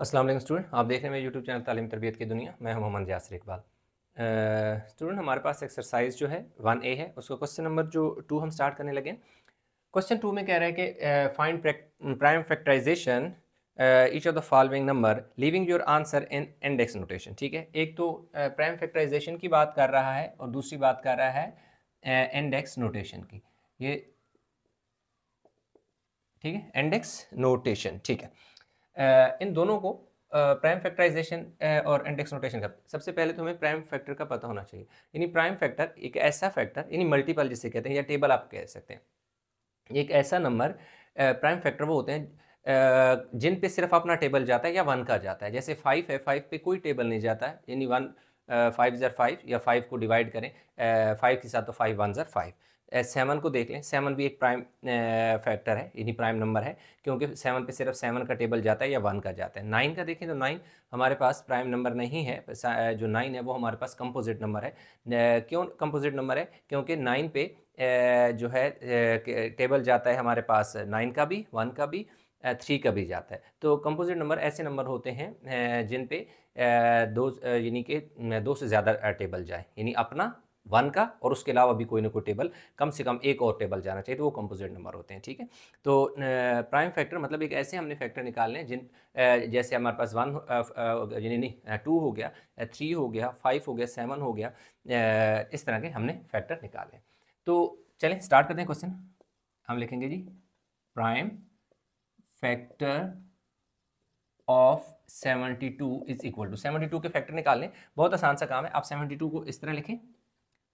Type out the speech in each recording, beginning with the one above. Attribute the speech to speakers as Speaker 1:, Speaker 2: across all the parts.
Speaker 1: Aslam student आप देख रहे हैं यूट्यूब चैनल तालीम तरबियत की दुनिया मैं हूं मोहम्मद यासर इकबाल स्टूडेंट हमारे पास एक्सरसाइज जो है वन ए है उसका क्वेश्चन नंबर जो टू हम स्टार्ट करने लगे क्वेश्चन टू में कह रहा है कि find prime factorisation each of the following number leaving your answer in index notation ठीक है एक तो प्राइम uh, फैक्टराइजेशन की बात कर रहा है और दूसरी बात कर रहा है इंडेक्स uh, नोटेशन की ये ठीक है इंडेक्स नोटेशन ठीक है इन दोनों को प्राइम फैक्टराइजेशन और इंडेक्स नोटेशन का सबसे पहले तो हमें प्राइम फैक्टर का पता होना चाहिए यानी प्राइम फैक्टर एक ऐसा फैक्टर यानी मल्टीपल जिसे कहते हैं या टेबल आप कह सकते हैं एक ऐसा नंबर प्राइम फैक्टर वो होते हैं जिन पे सिर्फ अपना टेबल जाता है या वन का जाता है जैसे फाइव है फाइव पे कोई टेबल नहीं जाता है यानी वन फाइव ज़र फाइव या फाइव को डिवाइड करें फाइव के साथ तो फाइव वन ज़र फाइव सेवन को देख लें सेवन भी एक प्राइम फैक्टर है यानी प्राइम नंबर है क्योंकि सेवन पे सिर्फ सेवन का टेबल जाता है या वन का जाता है नाइन का देखें तो नाइन हमारे पास प्राइम नंबर नहीं है जो नाइन है वो हमारे पास कंपोजिट नंबर है क्यों कंपोजिट नंबर है क्योंकि नाइन पे जो है टेबल जाता है हमारे पास नाइन का भी वन का भी थ्री का भी जाता है तो कंपोजिट नंबर ऐसे नंबर होते हैं जिन पे दो यानी कि दो से ज़्यादा टेबल जाए यानी अपना वन का और उसके अलावा भी कोई ना कोई टेबल कम से कम एक और टेबल जाना चाहिए तो वो कंपोजिट नंबर होते हैं ठीक है तो प्राइम फैक्टर मतलब एक ऐसे हमने फैक्टर निकाल हैं जिन जैसे हमारे पास वन यानी नहीं टू हो गया थ्री हो गया फाइव हो गया सेवन हो गया इस तरह के हमने फैक्टर निकाले तो चलें स्टार्ट करते हैं क्वेश्चन हम लिखेंगे जी prime factor of two is equal to two के फैक्टर निकाल लें बहुत आसान सा काम है आप टू को इस तरह लिखें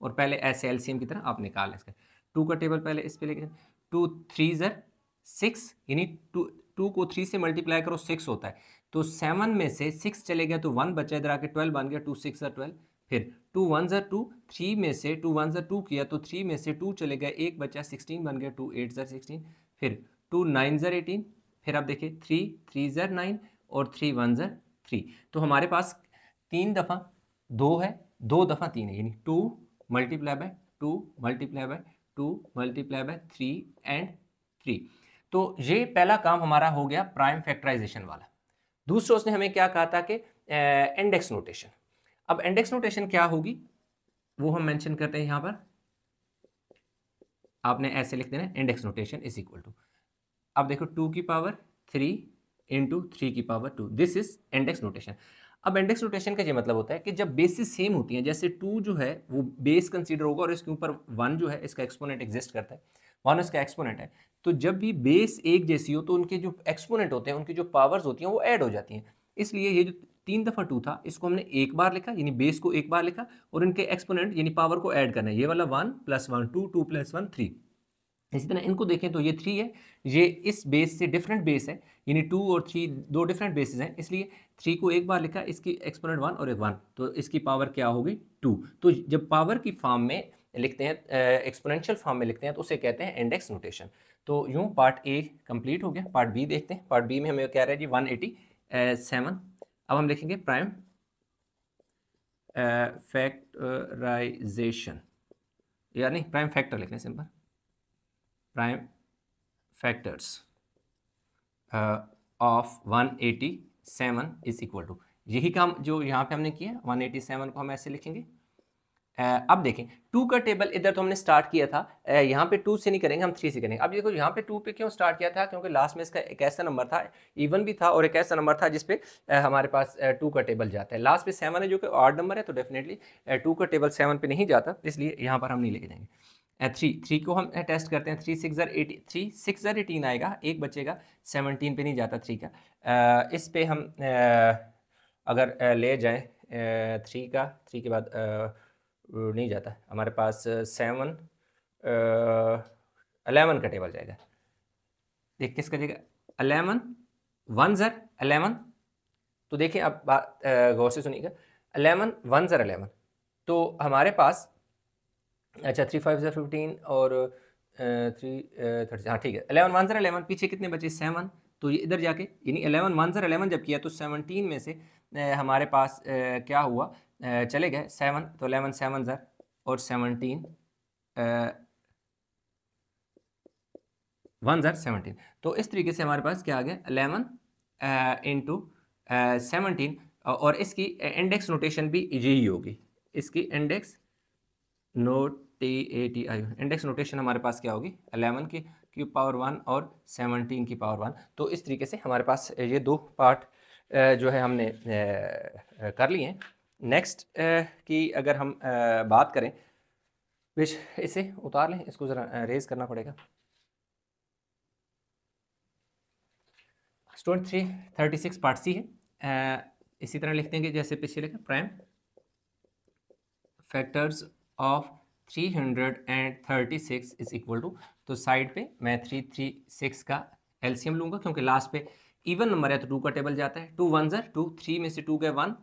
Speaker 1: और पहले ऐसे एलसीएम की तरह आप निकाल लें इसका टू का टेबल पहले इस पर लेके टू थ्री ज़र सिक्स यानी टू टू को थ्री से मल्टीप्लाई करो सिक्स होता है तो सेवन में से सिक्स चले गया तो वन बचा इधर आके ट्वेल्व बन गया टू सिक्स ज़र ट्वेल्व फिर टू वन ज़र टू थ्री में से टू वन ज़र टू किया तो थ्री में से टू चले गया एक बचा सिक्सटीन बन गया टू एट ज़र सिक्सटीन फिर टू नाइन ज़र एटीन फिर आप देखिए थ्री थ्री ज़र नाइन और थ्री वन ज़र थ्री तो हमारे पास तीन दफ़ा दो है दो दफ़ा तीन है यानी two multiply by two multiply by two multiply by three and three तो ये पहला काम हमारा हो गया प्राइम फैक्टराइजेशन वाला दूसरा उसने हमें क्या कहा था कि इंडेक्स नोटेशन अब इंडेक्स नोटेशन क्या होगी वो हम मेंशन करते हैं यहां पर आपने ऐसे लिख देना index notation is equal to अब देखो टू की पावर थ्री इंटू थ्री की power two this is index notation अब इंडेक्स रोटेशन का ये मतलब होता है कि जब बेसिस सेम होती हैं जैसे टू जो है वो बेस कंसीडर होगा और इसके ऊपर वन जो है इसका एक्सपोनेंट एग्जिस्ट करता है वन इसका एक्सपोनेंट है तो जब भी बेस एक जैसी हो तो उनके जो एक्सपोनेंट होते हैं उनकी जो पावर्स होती हैं वो ऐड हो जाती हैं इसलिए ये जो तीन दफ़ा टू था इसको हमने एक बार लिखा यानी बेस को एक बार लिखा और इनके एक्सपोनेंट यानी पावर को ऐड करना है ये वाला one plus one two two plus one three इसी तरह इनको देखें तो ये थ्री है ये इस बेस से डिफरेंट बेस है यानी टू और थ्री दो डिफरेंट बेसिस हैं इसलिए थ्री को एक बार लिखा इसकी एक्सपोनेंट वन और एक वन तो इसकी पावर क्या होगी टू तो जब पावर की फॉर्म में लिखते हैं एक्सपोनेंशियल फॉर्म में लिखते हैं तो उसे कहते हैं इंडेक्स नोटेशन तो यूँ पार्ट ए कंप्लीट हो गया पार्ट बी देखते हैं पार्ट बी में हमें कह रहा है जी वन एटी सेवन अब हम लिखेंगे प्राइम फैक्टराइजेशन यानी प्राइम फैक्टर लिखने simple prime factors uh, of 187 is equal to यही काम जो यहाँ पे हमने किया 187 को हम ऐसे लिखेंगे अब देखें टू का टेबल इधर तो हमने स्टार्ट किया था यहाँ पे टू से नहीं करेंगे हम थ्री से करेंगे अब देखो यहाँ पे टू पे क्यों स्टार्ट किया था क्योंकि लास्ट में इसका एक ऐसा नंबर था इवन भी था और एक ऐसा नंबर था जिसपे हमारे पास टू का टेबल जाता है लास्ट पे सेवन है जो कि ऑड नंबर है तो डेफिनेटली टू का टेबल सेवन पे नहीं जाता इसलिए यहाँ पर हम नहीं लेके जाएंगे थ्री थ्री को हम टेस्ट करते हैं थ्री सिक्स ज़र एटी थ्री सिक्स ज़र एटीन आएगा एक बच्चे का सेवनटीन पे नहीं जाता थ्री का uh, इस पे हम uh, अगर uh, ले जाएं थ्री का थ्री के बाद नहीं जाता हमारे पास सेवन अलेवन का टेबल जाएगा देख किसका जाएगा अलेवन वन ज़र अलेवन तो देखिए आप बात गौर से सुनिएगा अलेवन वन ज़र अलेवन तो हमारे पास अच्छा थ्री फाइव ज़ा फिफ्टीन और थ्री uh, थर्टी uh, हाँ ठीक है अलेवन वन जर अलेवन पीछे कितने बचे सेवन तो ये इधर जाके यानी अलेवन वन ज़रा अलेवन जब किया तो सेवनटीन में से uh, हमारे पास क्या हुआ चले गए सेवन तो अलेवन सेवन ज़र और सेवनटीन वन ज़र सेवनटीन तो इस तरीके से हमारे पास क्या आ गया अलेवन इंटू सेवनटीन और इसकी इंडेक्स नोटेशन भी यही होगी इसकी index note T A T I index notation हमारे पास क्या होगी अलेवन की की पावर वन और सेवनटीन की पावर वन तो इस तरीके से हमारे पास ये दो पार्ट जो है हमने कर लिए नेक्स्ट की अगर हम बात करें विश इसे उतार लें इसको ज़रा रेज़ करना पड़ेगा स्टोन three thirty six part C है इसी तरह लिखते हैं कि जैसे पीछे लिखा prime factors of three hundred and thirty six is equal to तो साइड पे मैं थ्री थ्री सिक्स का एलसीएम लूंगा क्योंकि लास्ट पे इवन नंबर है तो टू का टेबल जाता है टू वन ज़र टू थ्री में से टू गए वन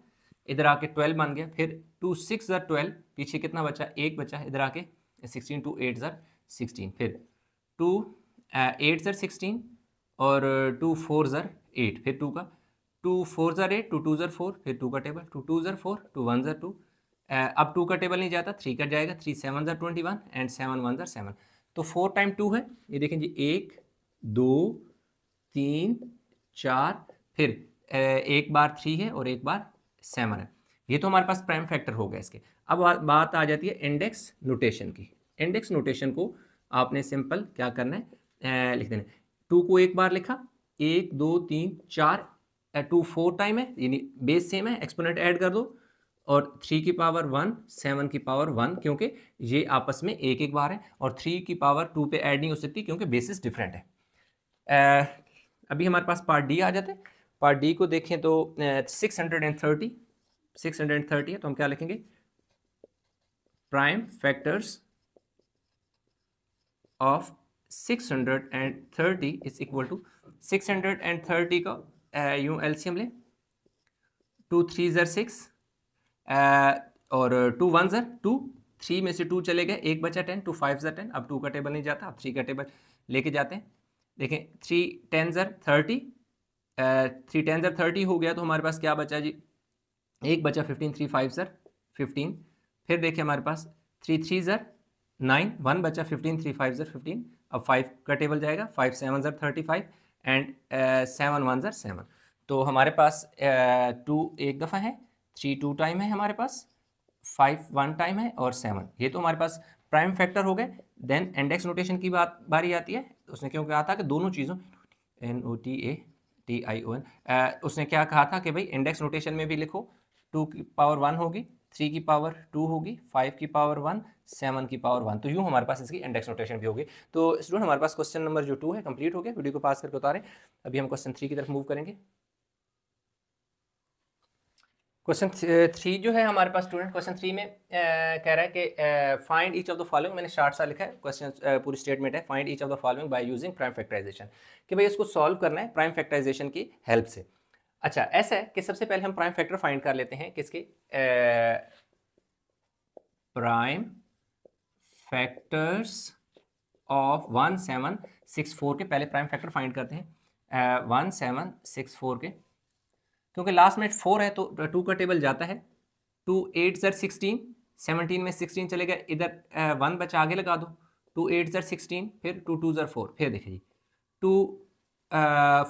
Speaker 1: इधर आके ट्वेल्व बन गया फिर टू सिक्स ज़र ट्वेल्व पीछे कितना बचा एक बचा इधर आके सिक्सटीन टू एट ज़र सिक्सटीन फिर टू एट ज़र सिक्सटीन और टू फोर ज़र एट फिर टू का टू फोर ज़र एट टू टू ज़र फोर फिर टू का टेबल टू टू ज़र फोर टू वन ज़र टू अब टू का टेबल नहीं जाता थ्री का जाएगा थ्री सेवन जर twenty one and seven one जर सेवन तो फोर टाइम टू है ये देखें जी एक दो तीन चार फिर एक बार थ्री है और एक बार सेवन है ये तो हमारे पास प्राइम फैक्टर हो गया इसके अब बात आ जाती है इंडेक्स नोटेशन की इंडेक्स नोटेशन को आपने सिंपल क्या करना है लिख देना टू को एक बार लिखा एक दो तीन चार टू फोर टाइम है यानी बेस सेम है एक्सपोनेंट ऐड कर दो और थ्री की पावर वन सेवन की पावर वन क्योंकि ये आपस में एक एक बार है और थ्री की पावर टू पे ऐड नहीं हो सकती क्योंकि बेसिस डिफरेंट है आ, अभी हमारे पास पार्ट डी आ जाते हैं पार्ट डी को देखें तो six hundred and thirty six hundred and thirty है तो हम क्या लिखेंगे prime factors of six hundred and thirty is equal to six hundred and thirty का यूँ एल्शियम लें टू थ्री ज़र सिक्स Uh, और टू वन ज़र टू थ्री में से टू चले गए एक बचा टेन टू फाइव ज़र टेन अब टू का टेबल नहीं जाता अब थ्री का टेबल लेके जाते हैं देखें थ्री टेन ज़र थर्टी थ्री टेन ज़र थर्टी हो गया तो हमारे पास क्या बचा जी एक बचा फिफ्टीन थ्री फाइव ज़र फिफ्टीन फिर देखिए हमारे पास थ्री थ्री ज़र नाइन वन बचा फिफ्टीन थ्री फाइव ज़र फिफ्टीन अब फाइव का टेबल जाएगा फाइव सेवन ज़र thirty five and seven one ज़र सेवन तो हमारे पास टू uh, एक दफ़ा है थ्री टू टाइम है हमारे पास फाइव वन टाइम है और सेवन ये तो हमारे पास प्राइम फैक्टर हो गए देन इंडेक्स नोटेशन की बात बारी आती है उसने क्यों कहा था कि दोनों चीज़ों N O T A T I O N उसने क्या कहा था कि भाई इंडेक्स नोटेशन में भी लिखो टू की पावर वन होगी थ्री की पावर टू होगी फाइव की पावर वन सेवन की पावर वन तो यूँ हमारे पास इसकी इंडेक्स नोटेशन भी होगी तो स्टूडेंट हमारे पास क्वेश्चन नंबर जो टू है कंप्लीट हो गया वीडियो को पास करके उतारें अभी हम क्वेश्चन थ्री की तरफ मूव करेंगे क्वेश्चन थ्री eh, जो है हमारे पास स्टूडेंट क्वेश्चन थ्री में आ, eh, कह रहा है कि find each of the following मैंने शार्ट सा लिखा है क्वेश्चन eh, पूरी स्टेटमेंट है find each of the following by using prime factorisation कि भाई इसको सॉल्व करना है प्राइम फैक्टराइजेशन की हेल्प से अच्छा ऐसा है कि सबसे पहले हम प्राइम फैक्टर फाइंड कर लेते हैं किसके prime factors of one seven six four के पहले प्राइम फैक्टर फाइंड करते हैं वन सेवन सिक्स फोर के क्योंकि लास्ट मिनट फोर है तो टू का टेबल जाता है टू एट ज़र सिक्सटीन सेवनटीन में सिक्सटीन चले गए इधर वन बचा आगे लगा दो टू एट ज़र सिक्सटीन फिर टू टू ज़र फोर फिर देखिए टू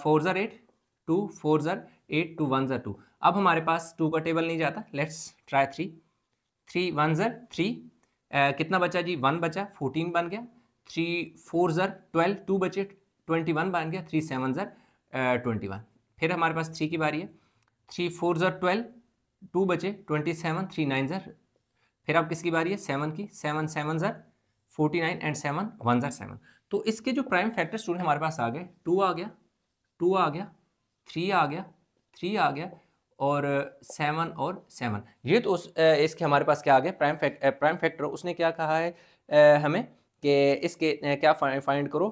Speaker 1: फोर ज़र एट टू फोर ज़र एट टू वन ज़र टू अब हमारे पास टू का टेबल नहीं जाता let's try three three one ज़र थ्री कितना बचा जी वन बचा फोर्टीन बन गया थ्री फोर ज़र ट्वेल्व टू बचे ट्वेंटी वन बन गया थ्री सेवन ज़र ट्वेंटी वन फिर हमारे पास थ्री की बारी है थ्री फोर ज़र ट्वेल्व टू बचे ट्वेंटी सेवन थ्री नाइन ज़र फिर आप किसकी बारी है सेवन की सेवन सेवन ज़र forty nine and seven one ज़र सेवन तो इसके जो प्राइम फैक्टर स्टूडेंट हमारे पास आ गए टू आ गया टू आ गया थ्री आ गया थ्री आ गया और सेवन और सेवन ये तो उस इसके हमारे पास क्या आ गए प्राइम फैक्ट प्राइम फैक्टर उसने क्या कहा है हमें कि इसके क्या फाइंड करो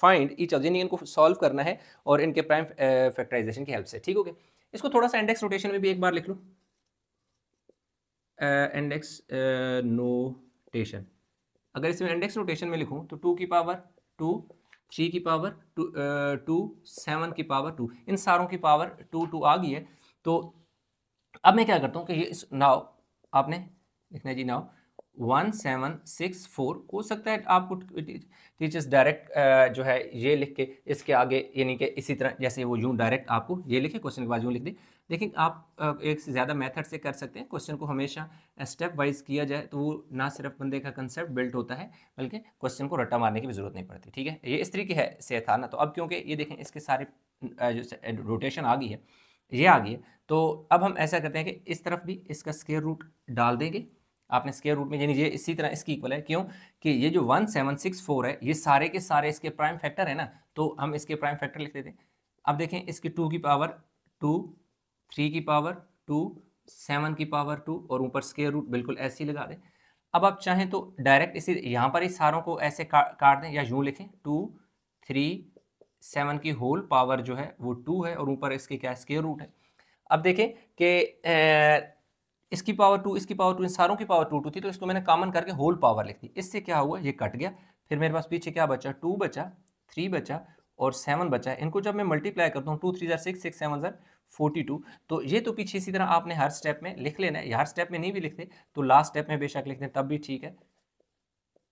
Speaker 1: फाइंड ईच ऑफ यानी इनको सॉल्व करना है और इनके प्राइम फैक्टराइजेशन की हेल्प से ठीक हो गया इसको थोड़ा सा इंडेक्स रोटेशन में भी एक बार लिख लो इंडेक्स नोटेशन अगर इसमें इंडेक्स रोटेशन में लिखूं तो टू की पावर टू थ्री की पावर टू सेवन की पावर टू इन सारों की पावर टू टू आ गई है तो अब मैं क्या करता हूं कि ये इस नाव आपने लिखना जी now one seven six four हो सकता है आपको टीचर्स डायरेक्ट जो है ये लिख के इसके आगे यानी कि इसी तरह जैसे वो यूँ डायरेक्ट आपको ये लिखे क्वेश्चन के बाद यूँ लिख दे लेकिन आप एक से ज़्यादा मेथड से कर सकते हैं क्वेश्चन को हमेशा स्टेप वाइज किया जाए तो वो ना सिर्फ बंदे का कंसेप्ट बिल्ट होता है बल्कि क्वेश्चन को रट्टा मारने की भी जरूरत नहीं पड़ती ठीक है ये इस तरीके है से था ना तो अब क्योंकि ये देखें इसके सारे जो रोटेशन आ गई है ये आ गई है तो अब हम ऐसा करते हैं कि इस तरफ भी इसका स्केयर रूट डाल देंगे आपने स्केयर रूट में यानी ये इसी तरह इसकी इक्वल है क्यों कि ये जो वन सेवन सिक्स फोर है ये सारे के सारे इसके प्राइम फैक्टर है ना तो हम इसके प्राइम फैक्टर लिख देते हैं अब देखें इसकी टू की पावर टू थ्री की पावर टू सेवन की पावर टू और ऊपर स्केयर रूट बिल्कुल ऐसे ही लगा दें अब आप चाहें तो डायरेक्ट इसी यहाँ पर ही सारों को ऐसे का, काट दें या यूँ लिखें टू थ्री सेवन की होल पावर जो है वो टू है और ऊपर इसके क्या स्केयर रूट है अब देखें कि इसकी पावर टू इसकी पावर टू इन सारों की पावर टू टू थी तो इसको मैंने कॉमन करके होल पावर लिख दी इससे क्या हुआ ये कट गया फिर मेरे पास पीछे क्या बचा टू बचा थ्री बचा और सेवन बचा इनको जब मैं मल्टीप्लाई करता हूँ टू थ्री जर सिक्स सिक्स सेवन जर फोर्टी टू तो ये तो पीछे इसी तरह आपने हर स्टेप में लिख लेना है हर स्टेप में नहीं भी लिखते तो लास्ट स्टेप में बेशक लिख दें तब भी ठीक है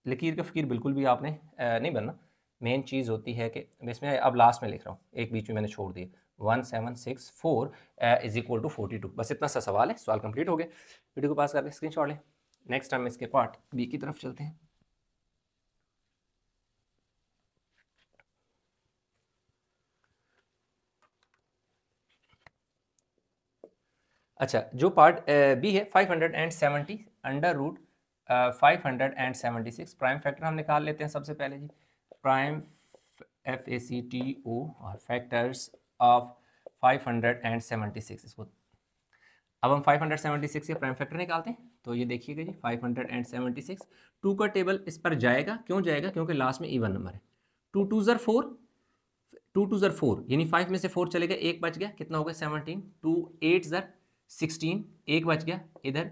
Speaker 1: लकीर का फ़कीर बिल्कुल भी आपने आ, नहीं बनना मेन चीज़ होती है कि इसमें अब लास्ट में लिख रहा हूँ एक बीच में मैंने छोड़ दिया one seven six four is equal to forty two बस इतना सा सवाल है सवाल कंप्लीट हो गया वीडियो को पास करके स्क्रीन शॉट लें नेक्स्ट हम इसके पार्ट बी की तरफ चलते हैं अच्छा जो पार्ट बी uh, है five hundred and seventy under root five hundred and seventy six prime factor हम निकाल लेते हैं सबसे पहले जी prime F A C T O और फैक्टर्स ऑफ 576 इसको अब हम 576 के प्राइम फैक्टर निकालते हैं तो ये देखिएगा जी 576 हंड्रेड टू का टेबल इस पर जाएगा क्यों जाएगा क्योंकि लास्ट में इवन नंबर है टू टू ज़र फोर टू टू ज़र फोर यानी फाइव में से फोर चले गए एक बच गया कितना हो गया सेवनटीन टू एट ज़र सिक्सटीन एक बच गया इधर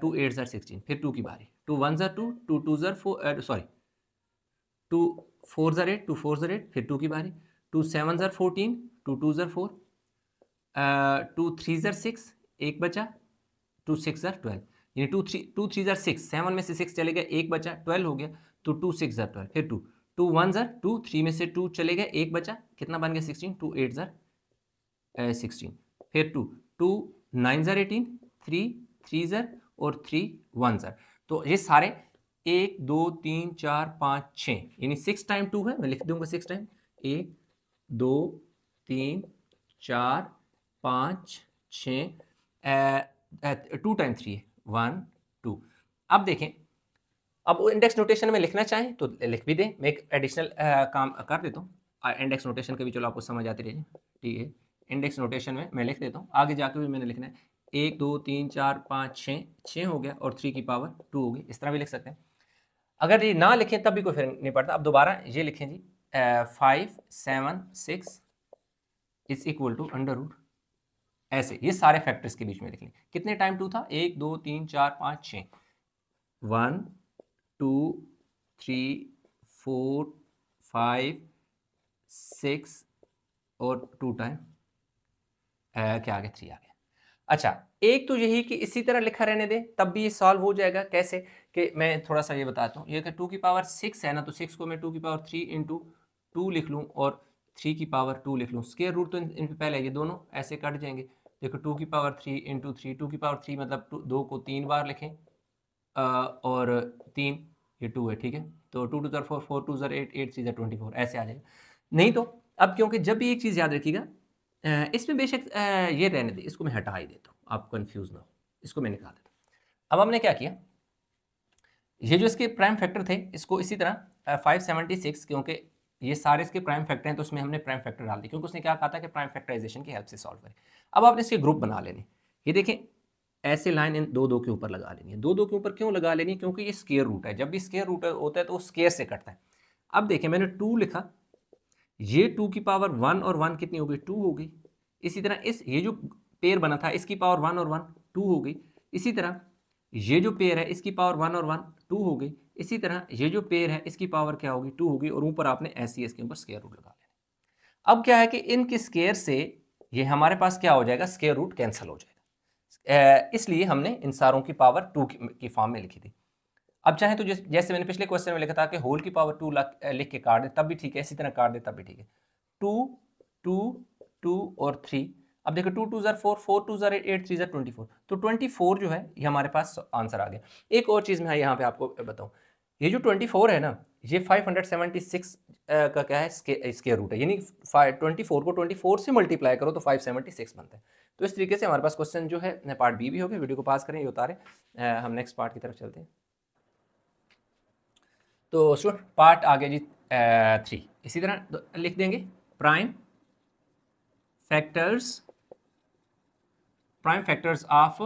Speaker 1: टू एट ज़र सिक्सटीन फिर टू की बारी टू वन ज़र टू टू टू ज़र फोर सॉरी टू फोर ज़र एट टू फोर ज़र एट फिर टू की बारी टू सेवन ज़र फोर्टीन टू टू ज़र फोर टू थ्री ज़र सिक्स एक बचा टू सिक्स ज़र ट्वेल्व यानी टू थ्री टू थ्री ज़र सिक्स सेवन में से सिक्स चले गए एक बचा ट्वेल्व हो गया तो टू सिक्स ज़र ट्वेल्व फिर टू टू वन ज़र टू थ्री में से टू चले गए एक बचा कितना बन गया सिक्सटीन टू एट ज़र सिक्सटीन फिर टू टू नाइन ज़र एटीन थ्री थ्री ज़र और थ्री वन ज़र तो ये सारे एक दो तीन चार पाँच छः यानी सिक्स टाइम टू है मैं लिख दूंगा सिक्स टाइम एक दो तीन चार पाँच छ two time three one two अब देखें अब वो इंडेक्स नोटेशन में लिखना चाहें तो लिख भी दें मैं एक एडिशनल काम कर देता हूँ इंडेक्स नोटेशन का भी चलो आपको समझ आती रही ठीक है इंडेक्स नोटेशन में मैं लिख देता हूँ आगे जाके भी मैंने लिखना है एक दो तीन चार पाँच छः छः हो गया और थ्री की पावर टू हो गई इस तरह भी लिख सकते हैं अगर ये ना लिखें तब भी कोई फर्क नहीं पड़ता अब दोबारा ये लिखें जी five seven six is equal to under root ऐसे ये सारे फैक्टर्स के बीच में लिख लें कितने टाइम टू था एक दो तीन चार पाँच छ one two three four five six और टू टाइम क्या आ गया थ्री आ गया अच्छा एक तो यही कि इसी तरह लिखा रहने दे तब भी ये सॉल्व हो जाएगा कैसे कि मैं थोड़ा सा ये बताता हूँ ये टू की पावर सिक्स है ना तो सिक्स को मैं टू की पावर थ्री इंटू टू लिख लूँ और थ्री की पावर टू लिख लूँ स्केयर रूट तो इन, पहले ये दोनों ऐसे कट जाएंगे देखो टू की power three into three two की पावर थ्री मतलब टू दो को तीन बार लिखें और तीन ये टू है ठीक है तो टू टू ज़र फोर फोर टू ज़र एट एट थ्री ज़र ट्वेंटी फोर ऐसे आ जाएगा नहीं तो अब क्योंकि जब भी एक चीज़ याद रखिएगा इसमें बेशक ये रहने दे इसको मैं हटा ही देता हूँ आप कन्फ्यूज़ ना हो इसको मैं निकाल देता हूँ अब हमने क्या किया ये जो इसके प्राइम फैक्टर थे इसको इसी तरह फाइव सेवेंटी सिक्स क्योंकि ये सारे इसके प्राइम फैक्टर हैं तो उसमें हमने प्राइम फैक्टर डाल दिया क्योंकि उसने क्या कहा था कि प्राइम फैक्टराइजेशन की हेल्प से सॉल्व करें अब आपने इसके ग्रुप बना लेने ये देखें ऐसे लाइन इन दो दो के ऊपर लगा लेनी है दो दो के ऊपर क्यों लगा लेनी है क्योंकि ये स्केयर रूट है जब भी स्केयर रूट होता है तो वो स्केयर से कटता है अब देखें मैंने टू लिखा ये टू की पावर वन और वन कितनी हो गई टू हो गई इसी तरह इस ये जो पेयर बना था इसकी पावर वन और वन टू हो गई इसी तरह ये जो पेयर है इसकी पावर वन और वन टू हो गई इसी तरह ये जो पेयर है इसकी पावर क्या होगी टू होगी और ऊपर आपने एस सी एस के ऊपर स्केयर रूट लगा लेना अब क्या है कि इनके स्केयर से ये हमारे पास क्या हो जाएगा स्केयर रूट कैंसिल हो जाएगा इसलिए हमने इन सारों की पावर टू की फॉर्म में लिखी थी अब चाहे तो जैसे मैंने पिछले क्वेश्चन में लिखा था कि होल की पावर टू लिख के काट दे तब भी ठीक है इसी तरह काट दे तब भी ठीक है टू टू टू और थ्री अब देखो टू टू ज़र फोर फोर टू ज़र एट थ्री ज़र ट्वेंटी फोर तो ट्वेंटी फोर जो है ये हमारे पास आंसर आ गया एक और चीज़ मैं यहाँ पे आपको बताऊँ ये जो ट्वेंटी फोर है ना ये फाइव हंड्रेड सेवेंटी सिक्स का क्या है स्केयर रूट है यानी ट्वेंटी फोर को ट्वेंटी फोर से मल्टीप्लाई करो तो फाइव सेवेंटी सिक्स बनता है तो इस तरीके से हमारे पास क्वेश्चन जो है पार्ट बी भी हो गया वीडियो को पास करें ये उतारें हम नेक्स्ट पार्ट की तरफ चलते हैं तो स्टूडेंट पार्ट आ गया जी थ्री इसी तरह लिख देंगे prime factors prime factors of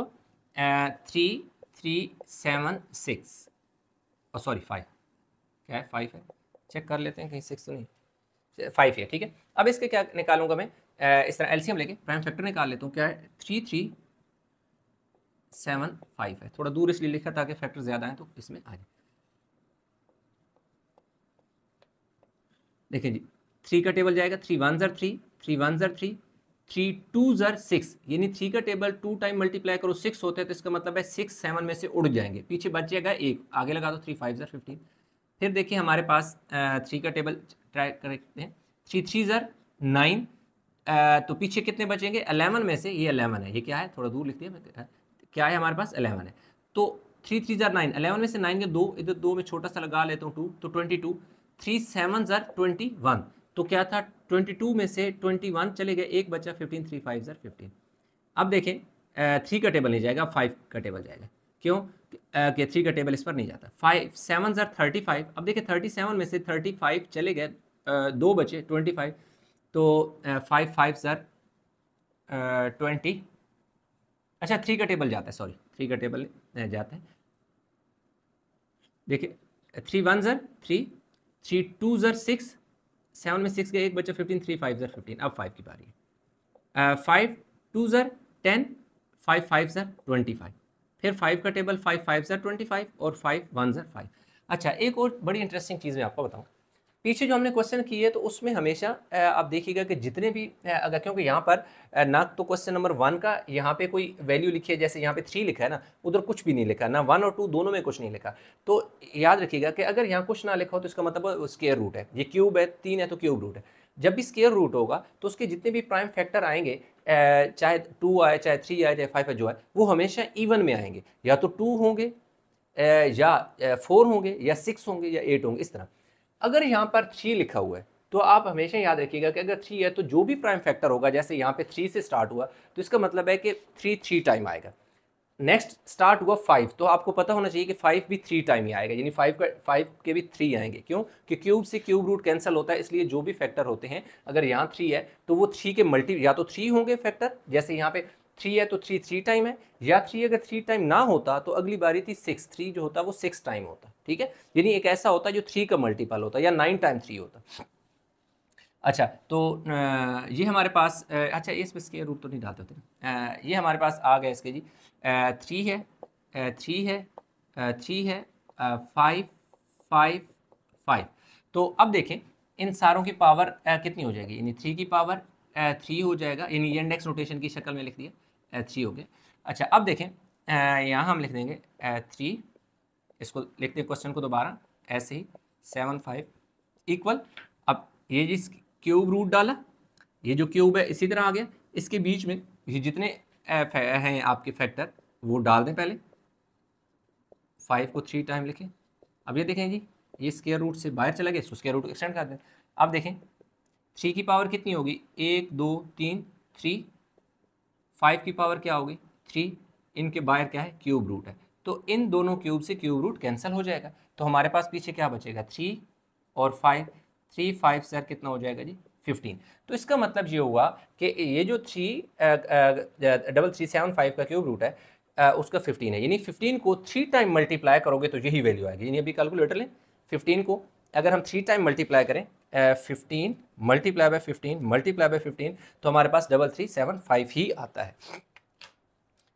Speaker 1: three three seven six और सॉरी फाइव क्या है फाइव है चेक कर लेते हैं कहीं सिक्स तो नहीं फाइव है ठीक है अब इसके क्या निकालूंगा मैं इस तरह एलसीएम लेके प्राइम फैक्टर निकाल लेता हूँ क्या है थ्री थ्री सेवन फाइव है थोड़ा दूर इसलिए लिखा ताकि फैक्टर ज़्यादा हैं तो इसमें आ जाए देखिए जी थ्री का टेबल जाएगा थ्री वन ज़र थ्री थ्री वन ज़र थ्री थ्री टू जर सिक्स यानी थ्री का टेबल टू टाइम मल्टीप्लाई करो सिक्स होते हैं तो इसका मतलब है सिक्स सेवन में से उड़ जाएंगे पीछे बचेगा एक आगे लगा दो थ्री फाइव जर फिफ्टीन फिर देखिए हमारे पास थ्री का टेबल ट्राई करते हैं थ्री थ्री जर नाइन तो पीछे कितने बचेंगे अलेवन में से ये अलेवन है ये क्या है थोड़ा दूर लिख दिया क्या है हमारे पास अलेवन है तो थ्री थ्री जर नाइन अलेवन में से नाइन के दो इधर दो में छोटा सा लगा लेता हूँ टू तो ट्वेंटी टू थ्री सेवन जर ट्वेंटी वन तो क्या था 22 में से 21 चले गए एक बच्चा 15 थ्री फाइव ज़र फिफ्टीन अब देखें थ्री का टेबल नहीं जाएगा फाइव का टेबल जाएगा क्यों कि थ्री का टेबल इस पर नहीं जाता फाइव सेवन ज़र थर्टी फाइव अब देखिए थर्टी सेवन में से थर्टी फाइव चले गए दो बचे ट्वेंटी फाइव तो फाइव फाइव ज़र ट्वेंटी अच्छा थ्री का टेबल जाता है सॉरी थ्री का टेबल जाता है देखिए थ्री वन ज़र थ्री थ्री टू ज़र सिक्स सेवन में सिक्स गए एक बच्चा फिफ्टीन थ्री फाइव ज़र फिफ्टीन अब फाइव की बारी है फाइव टू ज़र टेन फाइव फाइव ज़र ट्वेंटी फाइव फिर फाइव का टेबल फाइव फाइव ज़र ट्वेंटी फाइव और फाइव वन ज़र फाइव अच्छा एक और बड़ी इंटरेस्टिंग चीज़ मैं आपको बताऊँगा पीछे जो हमने क्वेश्चन किए तो उसमें हमेशा आप देखिएगा कि जितने भी अगर क्योंकि यहाँ पर ना तो क्वेश्चन नंबर वन का यहाँ पे कोई वैल्यू लिखी है जैसे यहाँ पे थ्री लिखा है ना उधर कुछ भी नहीं लिखा ना वन और टू दोनों में कुछ नहीं लिखा तो याद रखिएगा कि अगर यहाँ कुछ ना लिखा हो तो इसका मतलब स्केयर रूट है ये क्यूब है तीन है तो क्यूब रूट है जब भी स्केयर रूट होगा तो उसके जितने भी प्राइम फैक्टर आएंगे चाहे टू आए चाहे थ्री आए चाहे फाइव आए जो है वो हमेशा इवन में आएंगे या तो टू होंगे या फोर होंगे या सिक्स होंगे या एट होंगे इस तरह अगर यहाँ पर थ्री लिखा हुआ है तो आप हमेशा याद रखिएगा कि अगर थ्री है तो जो भी प्राइम फैक्टर होगा जैसे यहाँ पे थ्री से स्टार्ट हुआ तो इसका मतलब है कि थ्री थ्री टाइम आएगा नेक्स्ट स्टार्ट हुआ फाइव तो आपको पता होना चाहिए कि फाइव भी थ्री टाइम ही आएगा यानी फाइव का फाइव के भी थ्री आएंगे क्यों कि क्यूब से क्यूब रूट कैंसिल होता है इसलिए जो भी फैक्टर होते हैं अगर यहाँ थ्री है तो वो थ्री के मल्टी या तो थ्री होंगे फैक्टर जैसे यहाँ पे थ्री है तो थ्री थ्री टाइम है या थ्री अगर थ्री टाइम ना होता तो अगली बारी थी सिक्स थ्री जो होता वो सिक्स टाइम होता ठीक है यानी एक ऐसा होता है जो थ्री का मल्टीपल होता है या नाइन टाइम थ्री होता अच्छा तो ये हमारे पास अच्छा इसमें स्केयर रूट तो नहीं डालते थे ये हमारे पास आ गया इसके जी थ्री है थ्री है थ्री है फाइव फाइव फाइव तो अब देखें इन सारों की पावर कितनी हो जाएगी यानी थ्री की पावर थ्री हो जाएगा यानी इंडेक्स नोटेशन की शक्ल में लिख दिया थ्री हो गया अच्छा अब देखें यहाँ हम लिख देंगे थ्री इसको लिखते हैं क्वेश्चन को दोबारा ऐसे ही सेवन फाइव इक्वल अब ये जिस क्यूब रूट डाला ये जो क्यूब है इसी तरह आ गया इसके बीच में ये जितने हैं आपके फैक्टर वो डाल दें पहले फाइव को थ्री टाइम लिखें अब ये देखें जी ये स्केयर रूट से बाहर चला गया इसको स्केयर रूट एक्सटेंड कर दें अब देखें थ्री की पावर कितनी होगी एक दो तीन थ्री फाइव की पावर क्या होगी थ्री इनके बाहर क्या है क्यूब रूट है तो इन दोनों क्यूब से क्यूब रूट कैंसिल हो जाएगा तो हमारे पास पीछे क्या बचेगा थ्री और फाइव थ्री फाइव सर कितना हो जाएगा जी फिफ्टीन तो इसका मतलब ये हुआ कि ये जो three double three seven five का क्यूब रूट है आ, उसका फिफ्टीन है यानी फिफ्टीन को थ्री टाइम मल्टीप्लाई करोगे तो यही वैल्यू आएगी यानी अभी कैलकुलेटर लें फिफ्टीन को अगर हम थ्री टाइम मल्टीप्लाई करें fifteen multiply by fifteen multiply by fifteen तो हमारे पास डबल थ्री सेवन फाइव ही आता है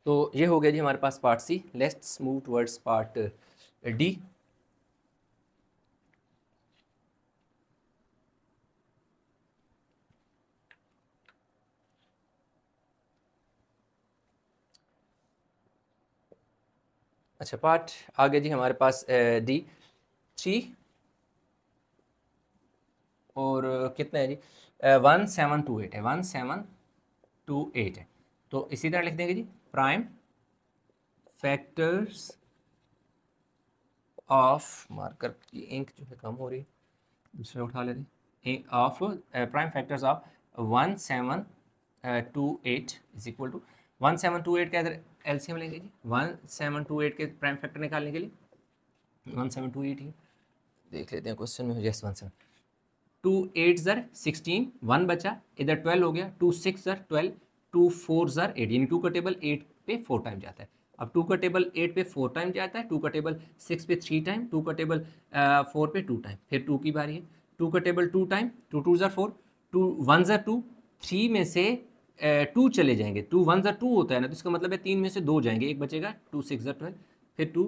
Speaker 1: तो ये हो गया जी हमारे पास part C let's move towards part D अच्छा पार्ट आ गया जी हमारे पास डी uh, थ्री और uh, कितना है जी वन सेवन टू एट है वन सेवन टू एट है तो इसी तरह लिख देंगे जी prime factors ऑफ मार्कर की इंक जो है कम हो रही है दूसरे उठा लेते of prime factors of one seven two eight is equal to one seven two eight के अंदर एल सी एम लेंगे जी वन सेवन टू एट के प्राइम फैक्टर निकालने के लिए वन सेवन टू एट ही देख लेते हैं क्वेश्चन में yes one seven two eight ज़र सिक्सटीन वन बचा इधर ट्वेल्व हो गया टू सिक्स ज़र ट्वेल्व टू फोर जर एट यानी टू का टेबल एट पे फोर टाइम जाता है अब टू का टेबल एट पे फोर टाइम जाता है टू का टेबल सिक्स पे थ्री टाइम टू का टेबल फोर पे टू टाइम फिर टू की बारी है टू का table two time two two जर फोर टू वन जर टू थ्री में से टू चले जाएंगे टू वन जर टू होता है ना तो इसका मतलब है तीन में से दो जाएंगे एक बचेगा टू सिक्स जर ट्वेल्व फिर टू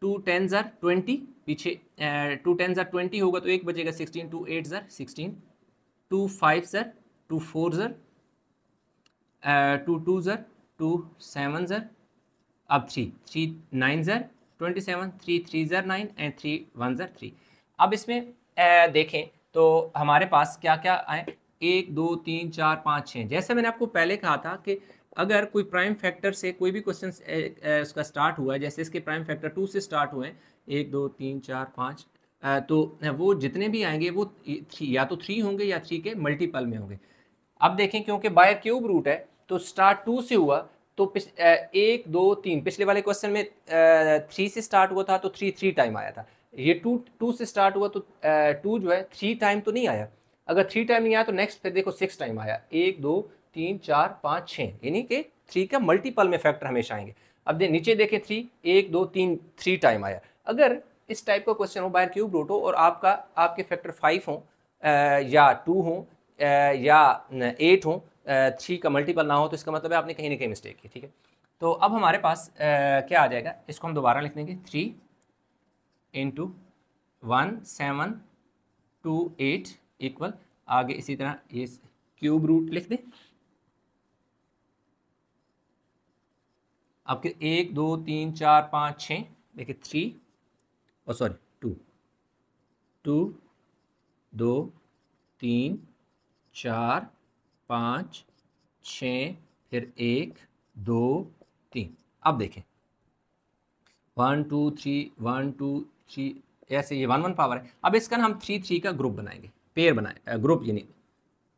Speaker 1: टू टेन जर ट्वेंटी पीछे टू टेन जर ट्वेंटी होगा तो एक बचेगा सिक्सटीन टू एट जर सिक्सटीन टू फाइव जर टू फोर जर टू टू ज़र टू सेवन ज़र अब थ्री थ्री नाइन ज़र ट्वेंटी सेवन थ्री थ्री ज़र नाइन एंड थ्री वन ज़र थ्री अब इसमें आ, देखें तो हमारे पास क्या क्या आए एक दो तीन चार पाँच छः जैसे मैंने आपको पहले कहा था कि अगर कोई प्राइम फैक्टर से कोई भी क्वेश्चन उसका स्टार्ट हुआ है जैसे इसके प्राइम फैक्टर टू से स्टार्ट हुए हैं एक दो तीन चार पाँच तो वो जितने भी आएंगे वो थ्री या तो थ्री होंगे या थ्री के मल्टीपल में होंगे अब देखें क्योंकि बाय क्यूब रूट है तो स्टार्ट टू से हुआ तो एक दो तीन पिछले वाले क्वेश्चन में थ्री से स्टार्ट हुआ था तो थ्री थ्री टाइम आया था ये टू टू से स्टार्ट हुआ तो टू जो है थ्री टाइम तो नहीं आया अगर थ्री टाइम नहीं आया तो नेक्स्ट फिर देखो सिक्स टाइम आया एक दो तीन चार पाँच छः यानी कि थ्री का मल्टीपल में फैक्टर हमेशा आएंगे अब दे, नीचे देखें थ्री एक दो तीन थ्री टाइम आया अगर इस टाइप का क्वेश्चन हो बायर क्यूब रोटो और आपका आपके फैक्टर फाइव हों या टू हों या एट हों थ्री का मल्टीपल ना हो तो इसका मतलब है आपने कहीं ना कहीं मिस्टेक की ठीक है तो अब हमारे पास क्या आ जाएगा इसको हम दोबारा लिख देंगे three into one seven two eight equal आगे इसी तरह ये क्यूब रूट लिख दें आपके एक दो तीन चार पाँच छः देखिए थ्री और सॉरी टू टू दो तीन चार पाँच छ फिर एक दो तीन अब देखें one two three one two three ऐसे ये वन वन पावर है अब इसका ना हम थ्री थ्री का ग्रुप बनाएंगे पेयर बनाए ग्रुप यानी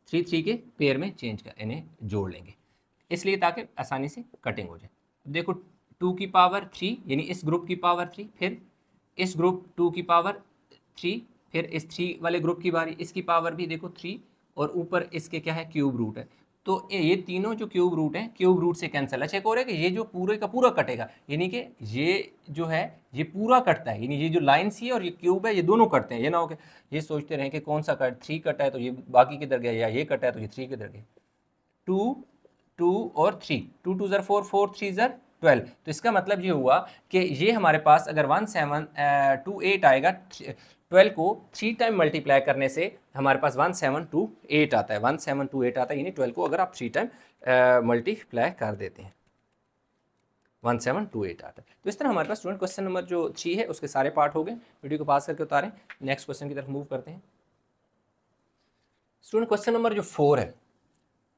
Speaker 1: थ्री थ्री के पेयर में चेंज कर इन्हें जोड़ लेंगे इसलिए ताकि आसानी से कटिंग हो जाए देखो टू की पावर थ्री यानी इस ग्रुप की पावर थ्री फिर इस ग्रुप टू की पावर थ्री फिर इस थ्री वाले ग्रुप की बारी इसकी पावर भी देखो थ्री और ऊपर इसके क्या है क्यूब रूट है तो ये तीनों जो क्यूब रूट हैं क्यूब रूट से कैंसिल है चेक हो रहा है कि ये जो पूरे का पूरा कटेगा यानी कि ये जो है ये पूरा कटता है यानी ये जो लाइन सी है और ये क्यूब है ये दोनों कटते हैं ये ना हो गया ये सोचते रहें कि कौन सा कट थ्री कटा है तो ये बाकी किधर गया या ये कटा है तो ये थ्री किधर गया टू टू और थ्री टू टू ज़र फोर फोर थ्री ज़र ट्वेल्व तो इसका मतलब ये हुआ कि ये हमारे पास अगर वन सेवन टू एट आएगा ट्वेल्व को थ्री टाइम मल्टीप्लाई करने से हमारे पास वन सेवन टू एट आता है वन सेवन टू एट आता है यानी ट्वेल्व को अगर आप थ्री टाइम मल्टीप्लाई कर देते हैं वन सेवन टू एट आता है तो इस तरह हमारे पास स्टूडेंट क्वेश्चन नंबर जो थ्री है उसके सारे पार्ट हो गए वीडियो को पास करके उतारें नेक्स्ट क्वेश्चन की तरफ मूव करते हैं स्टूडेंट क्वेश्चन नंबर जो फोर है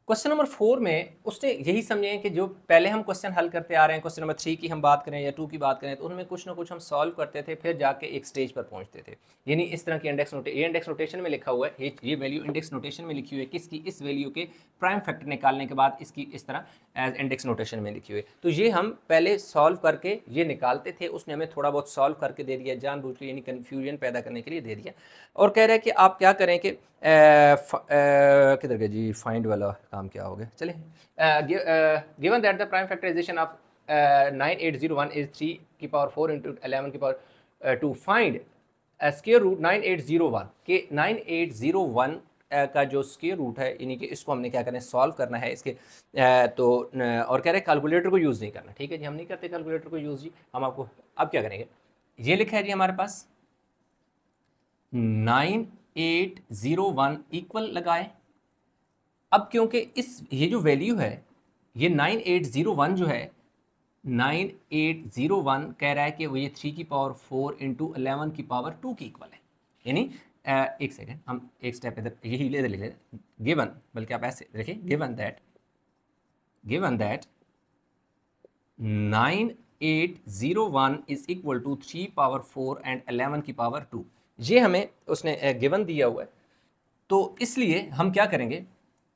Speaker 1: क्वेश्चन नंबर फोर में उसने यही समझे कि जो पहले हम क्वेश्चन हल करते आ रहे हैं क्वेश्चन नंबर थ्री की हम बात करें या टू की बात करें तो उनमें कुछ ना कुछ हम सॉल्व करते थे फिर जाके एक स्टेज पर पहुंचते थे यानी इस तरह की इंडेक्स नोटे ये इंडेक्स नोटेशन में लिखा हुआ है ये वैल्यू इंडेक्स नोटेशन में लिखी हुई है किसकी इस वैल्यू के प्राइम फैक्टर निकालने के बाद इसकी इस तरह एज इंडेक्स नोटेशन में लिखी हुई है तो ये हम पहले सॉल्व करके ये निकालते थे उसने हमें थोड़ा बहुत सॉल्व करके दे दिया जान के यानी कन्फ्यूजन पैदा करने के लिए दे दिया और कह रहे हैं कि आप क्या करें कि किधर गया जी फाइंड वाला काम क्या हो गया चले given that the prime factorization of nine eight zero one is three की पावर फोर इंटू एलेवन की power two find square root nine eight zero one के नाइन एट जीरो वन का जो स्केयर रूट है यानी कि इसको हमने क्या करना है सॉल्व करना है इसके तो और कह रहे हैं कैलकुलेटर को यूज़ नहीं करना ठीक है जी हम नहीं करते कैलकुलेटर को यूज़ जी हम आपको अब क्या करेंगे ये लिखा है जी हमारे पास nine eight zero one equal लगाएं अब क्योंकि इस ये जो वैल्यू है ये 9801 जो है 9801 कह रहा है कि वो ये थ्री की पावर फोर इंटू अलेवन की पावर टू की इक्वल है यानी एक सेकेंड हम एक स्टेप इधर यही ले लेते गिवन बल्कि आप ऐसे देखिए given that given that nine eight zero one is equal to three power four and eleven की पावर टू ये हमें उसने गिवन दिया हुआ है तो इसलिए हम क्या करेंगे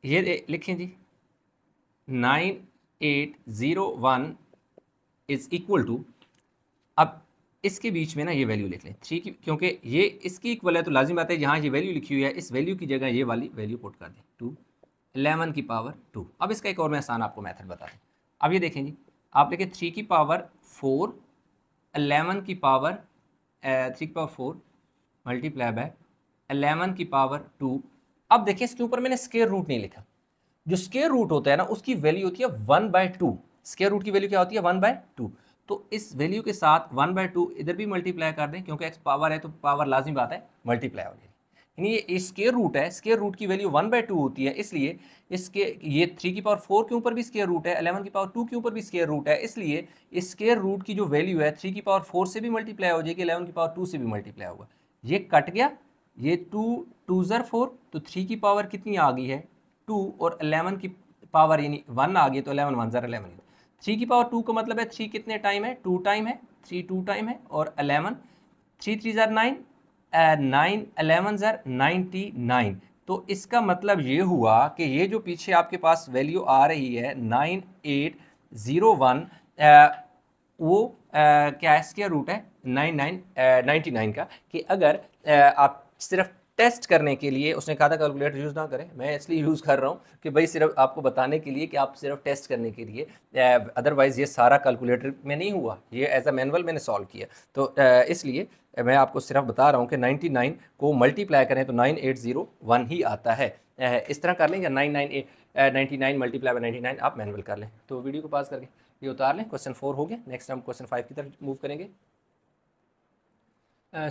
Speaker 1: ये लिखें जी nine eight zero one is equal to अब इसके बीच में ना ये वैल्यू लिख लें थ्री की क्योंकि ये इसकी इक्वल है तो लाजिम बात है जहाँ ये वैल्यू लिखी हुई है इस वैल्यू की जगह ये वाली वैल्यू पुट कर दें टू एलेवन की पावर टू अब इसका एक और मैं आसान आपको मेथड बता दें अब ये देखें जी आप लिखें थ्री की पावर फोर एलेवन की पावर थ्री की power four multiply by eleven की पावर टू अब देखिए इसके ऊपर मैंने स्केयर रूट नहीं लिखा जो स्केयर रूट होता है ना उसकी वैल्यू होती है one by two square root की वैल्यू क्या होती है वन बाय टू तो इस वैल्यू के साथ वन बाय टू इधर भी मल्टीप्लाई कर दें क्योंकि एक्स पावर है तो पावर लाजमी बात है मल्टीप्लाई हो जाएगी यानी ये स्केयर रूट है स्केयर रूट की वैल्यू वन बाय टू होती है इसलिए इसके ये थ्री की पावर फोर के ऊपर भी स्केयर रूट है अलेवन की पावर टू के ऊपर भी स्केयर रूट है इसलिए स्केयर रूट की जो वैल्यू है थ्री की पावर फोर से भी मल्टीप्लाई हो जाएगी अलेवन की पावर टू से भी मल्टीप्लाई होगा ये कट गया ये टू टू ज़र फोर तो थ्री की पावर कितनी आ गई है टू और अलेवन की पावर यानी वन आ गई तो eleven one zero eleven three की पावर टू का मतलब है थ्री कितने टाइम है टू टाइम है थ्री टू टाइम है और अलेवन थ्री थ्री ज़र nine nine eleven zero ninety nine तो इसका मतलब ये हुआ कि ये जो पीछे आपके पास वैल्यू आ रही है नाइन एट ज़ीरो वन वो आ, क्या है रूट है नाइन नाइन नाइन्टी नाइन का कि अगर आ, आप सिर्फ टेस्ट करने के लिए उसने कहा था कैलकुलेटर यूज़ ना करें मैं इसलिए यूज़ कर रहा हूँ कि भाई सिर्फ आपको बताने के लिए कि आप सिर्फ टेस्ट करने के लिए अदरवाइज़ ये सारा कैलकुलेटर में नहीं हुआ ये एज अ मैनुअल मैंने सॉल्व किया तो इसलिए मैं आपको सिर्फ बता रहा हूँ कि 99 को मल्टीप्लाई करें तो 9801 ही आता है इस तरह कर लें या nine nine eight ninety nine multiply by ninety nine आप मैनुअल कर लें तो वीडियो को पास करके ये उतार लें क्वेश्चन फोर हो गया नेक्स्ट हम क्वेश्चन फाइव की तरफ मूव करेंगे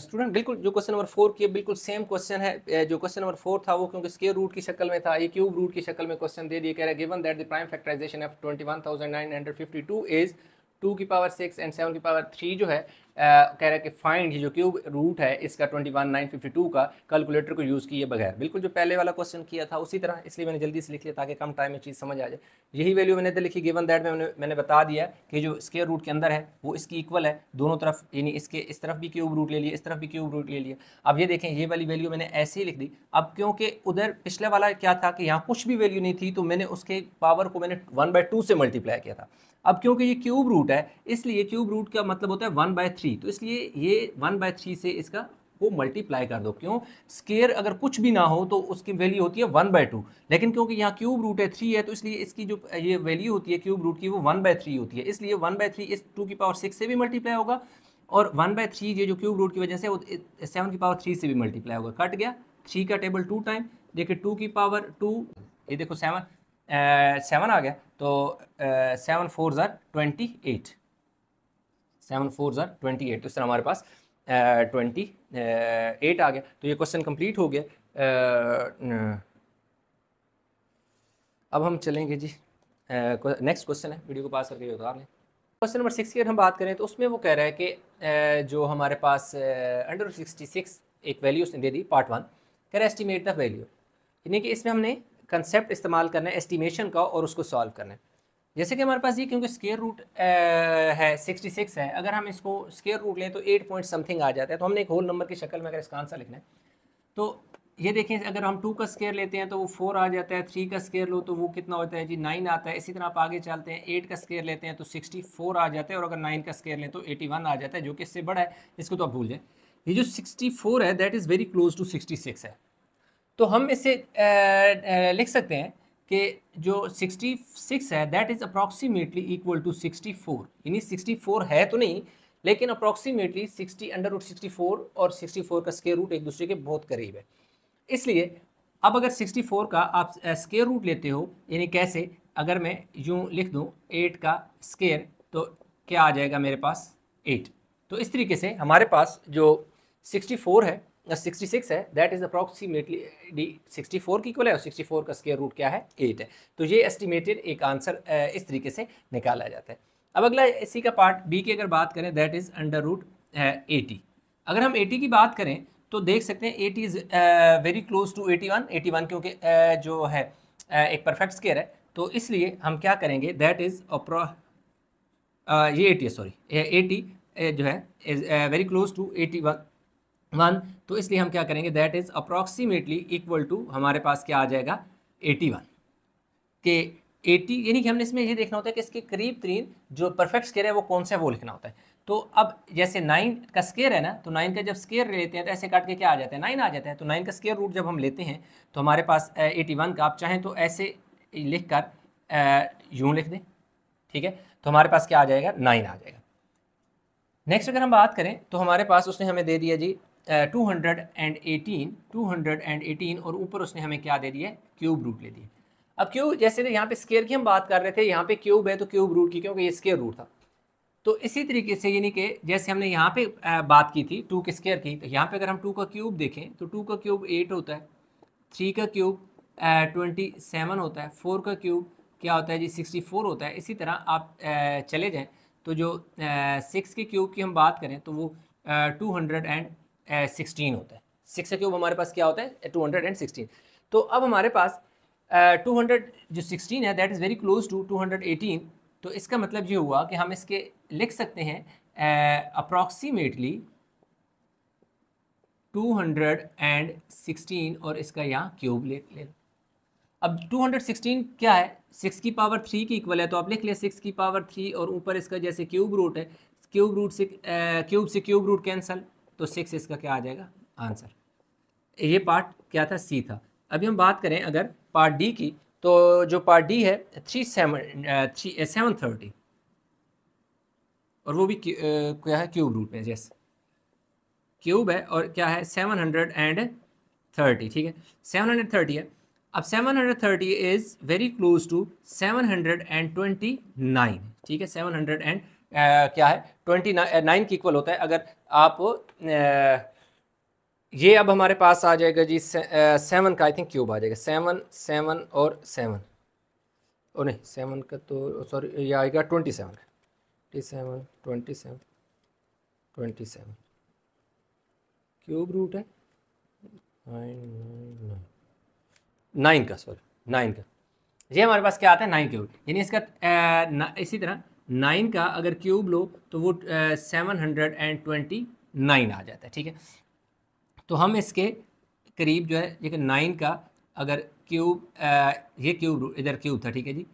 Speaker 1: स्टूडेंट uh, बिल्कुल जो क्वेश्चन नंबर फोर की बिल्कुल सेम क्वेश्चन है जो क्वेश्चन नंबर फोर था वो क्योंकि स्केयर रूट की शक्ल में था ये क्यूब रूट की शक्ल में क्वेश्चन दे दिए कह रहे given that the prime factorization of twenty one thousand nine hundred fifty two is two की पावर सिक्स एंड सेवन की पावर थ्री जो है कह रहा है कि फाइंड जो क्यूब रूट है इसका twenty one nine fifty two का कैलकुलेटर को यूज़ किए बगैर बिल्कुल जो पहले वाला क्वेश्चन किया था उसी तरह इसलिए मैंने जल्दी से लिख लिया ताकि कम टाइम में चीज़ समझ आ जाए यही वैल्यू मैंने लिखी गिवन दैट में मैंने बता दिया कि जो स्केयर रूट के अंदर है वो इसकी इक्वल है दोनों तरफ यानी इसके इस तरफ भी क्यूब रूट ले लिया इस तरफ भी क्यूब रूट ले लिया अब ये देखें ये वाली वैल्यू मैंने ऐसे ही लिख दी अब क्योंकि उधर पिछले वाला क्या था कि यहाँ कुछ भी वैल्यू नहीं थी तो मैंने उसके पावर को मैंने वन बाई टू से मल्टीप्लाई किया था अब क्योंकि ये क्यूब रूट है इसलिए क्यूब रूट का मतलब होता है वन बाय थ्री तो इसलिए ये वन बाय थ्री से इसका को मल्टीप्लाई कर दो क्यों स्केयर अगर कुछ भी ना हो तो उसकी वैल्यू होती है वन बाय टू लेकिन क्योंकि यहाँ क्यूब रूट है थ्री है तो इसलिए इसकी जो ये वैल्यू होती है क्यूब रूट की वो वन बाय थ्री होती है इसलिए वन बाय थ्री इस टू की पावर सिक्स से भी मल्टीप्लाई होगा और वन बाय थ्री ये जो क्यूब रूट की वजह से वो सेवन की पावर थ्री से भी मल्टीप्लाई होगा कट गया थ्री का टेबल टू टाइम देखिए टू की पावर टू ये देखो सेवन सेवन आ गया तो seven four zero twenty eight seven four zero twenty eight तो इस तरह हमारे पास ट्वेंटी एट आ गया तो ये क्वेश्चन कंप्लीट हो गया uh, अब हम चलेंगे जी नेक्स्ट क्वेश्चन है वीडियो को पास करके उतार लें क्वेश्चन नंबर सिक्स की अगर हम बात करें तो उसमें वो कह रहा है कि uh, जो हमारे पास अंडर सिक्सटी सिक्स एक वैल्यू उसने दे दी पार्ट वन कह रहा है एस्टिमेट द वैल्यू यानी कि इसमें हमने कंसेप्ट इस्तेमाल करना है एस्टिमेशन का और उसको सॉल्व करना है जैसे कि हमारे पास ये क्योंकि स्केयर रूट है सिक्सटी सिक्स है अगर हम इसको स्केयर रूट लें तो एट पॉइंट समथिंग आ जाता है तो हमने एक होल नंबर की शक्ल में अगर इसका आंसर लिखना है तो ये देखें अगर हम टू का स्केयर लेते हैं तो वो फोर आ जाता है थ्री का स्केयर लो तो वो कितना होता है जी नाइन आता है इसी तरह आप आगे चलते हैं एट का स्केयर लेते हैं तो सिक्सटी फोर आ जाता है और अगर नाइन का स्केयर लें तो एटी वन आ जाता है जो कि इससे बड़ा है इसको तो आप भूल जाए ये जो सिक्सटी फोर है that is very close to sixty six है तो हम इसे लिख सकते हैं कि जो 66 है that is approximately equal to 64 यानी 64 है तो नहीं लेकिन अप्रॉक्सीमेटली 60 अंडर रूट सिक्सटी और 64 का स्केयर रूट एक दूसरे के बहुत करीब है इसलिए अब अगर 64 का आप स्केयर रूट लेते हो यानी कैसे अगर मैं यूँ लिख दूँ एट का स्केयर तो क्या आ जाएगा मेरे पास एट तो इस तरीके से हमारे पास जो फोर है सिक्सटी सिक्स है that is approximately sixty four की इक्वल है और सिक्सटी फोर का स्केयर रूट क्या है एट है तो ये एस्टिमेटेड एक आंसर इस तरीके से निकाला जाता है अब अगला इसी का पार्ट बी की अगर बात करें that is under root eighty अगर हम एटी की बात करें तो देख सकते हैं eighty is very close to eighty one eighty one क्योंकि uh, जो है uh, एक परफेक्ट स्केयर है तो इसलिए हम क्या करेंगे दैट इज़ अप्रो ये एटी है सॉरी एटी जो है is very close to eighty one one तो इसलिए हम क्या करेंगे that is approximately equal to हमारे पास क्या आ जाएगा एटी वन के एटी यानी कि हमने इसमें ये देखना होता है कि इसके करीब तरीन जो परफेक्ट स्केयर है वो कौन सा है वो लिखना होता है तो अब जैसे नाइन का स्केयर है ना तो नाइन का जब स्केयर लेते हैं तो ऐसे काट के क्या आ जाता है नाइन आ जाता है तो नाइन का स्केयर रूट जब हम लेते हैं तो हमारे पास एटी वन का आप चाहें तो ऐसे लिख कर यूँ लिख दें ठीक है तो हमारे पास क्या आ जाएगा नाइन आ जाएगा नेक्स्ट अगर हम बात करें तो हमारे पास उसने हमें दे दिया जी two hundred and eighteen two hundred and eighteen और ऊपर उसने हमें क्या दे दिया क्यूब रूट ले दिए अब क्यूब जैसे यहाँ पे स्केयर की हम बात कर रहे थे यहाँ पे क्यूब है तो क्यूब रूट की क्योंकि ये स्केयर रूट था तो इसी तरीके से यानी कि जैसे हमने यहाँ पे बात की थी टू के स्केयर की तो यहाँ पे अगर हम टू का क्यूब देखें तो टू का क्यूब एट होता है थ्री का क्यूब ट्वेंटी सेवन होता है फोर का क्यूब क्या होता है जी सिक्सटी फोर होता है इसी तरह आप चले जाएँ तो जो सिक्स के क्यूब की हम बात करें तो वो टू हंड्रेड एंड सिक्सटीन होता है सिक्स का क्यूब हमारे पास क्या होता है टू हंड्रेड एंड सिक्सटीन तो अब हमारे पास टू uh, हंड्रेड जो सिक्सटीन है that is very close to two hundred eighteen तो इसका मतलब ये हुआ कि हम इसके लिख सकते हैं approximately two hundred and sixteen और इसका यहाँ क्यूब ले ले अब 216 क्या है सिक्स की पावर थ्री की इक्वल है तो आप लिख लें सिक्स की पावर थ्री और ऊपर इसका जैसे क्यूब रूट है क्यूब रूट से क्यूब से क्यूब रूट कैंसल तो सिक्स इसका क्या आ जाएगा आंसर ये पार्ट क्या था सी था अभी हम बात करें अगर पार्ट डी की तो जो पार्ट डी है three seven three seven thirty और वो भी क्या है क्यूब रूट में जैसे क्यूब है और क्या है सेवन हंड्रेड एंड थर्टी ठीक है सेवन हंड्रेड थर्टी है अब seven hundred thirty is very close to seven hundred and twenty nine ठीक है सेवन हंड्रेड एंड क्या है ट्वेंटी नाइन की इक्वल होता है अगर आप ये अब हमारे पास आ जाएगा जी से, सेवन का आई थिंक क्यूब आ जाएगा सेवन सेवन और सेवन और नहीं सेवन का तो सॉरी ये आएगा ट्वेंटी सेवन का twenty seven twenty seven twenty seven cube root है नाइन नाइन का सॉरी नाइन का ये हमारे पास क्या आता है नाइन क्यूब यानी इसका आ, न, इसी तरह नाइन का अगर क्यूब लो तो वो seven hundred and twenty nine आ जाता है ठीक है तो हम इसके करीब जो है ये नाइन का अगर क्यूब ये क्यूब इधर क्यूब था ठीक है जी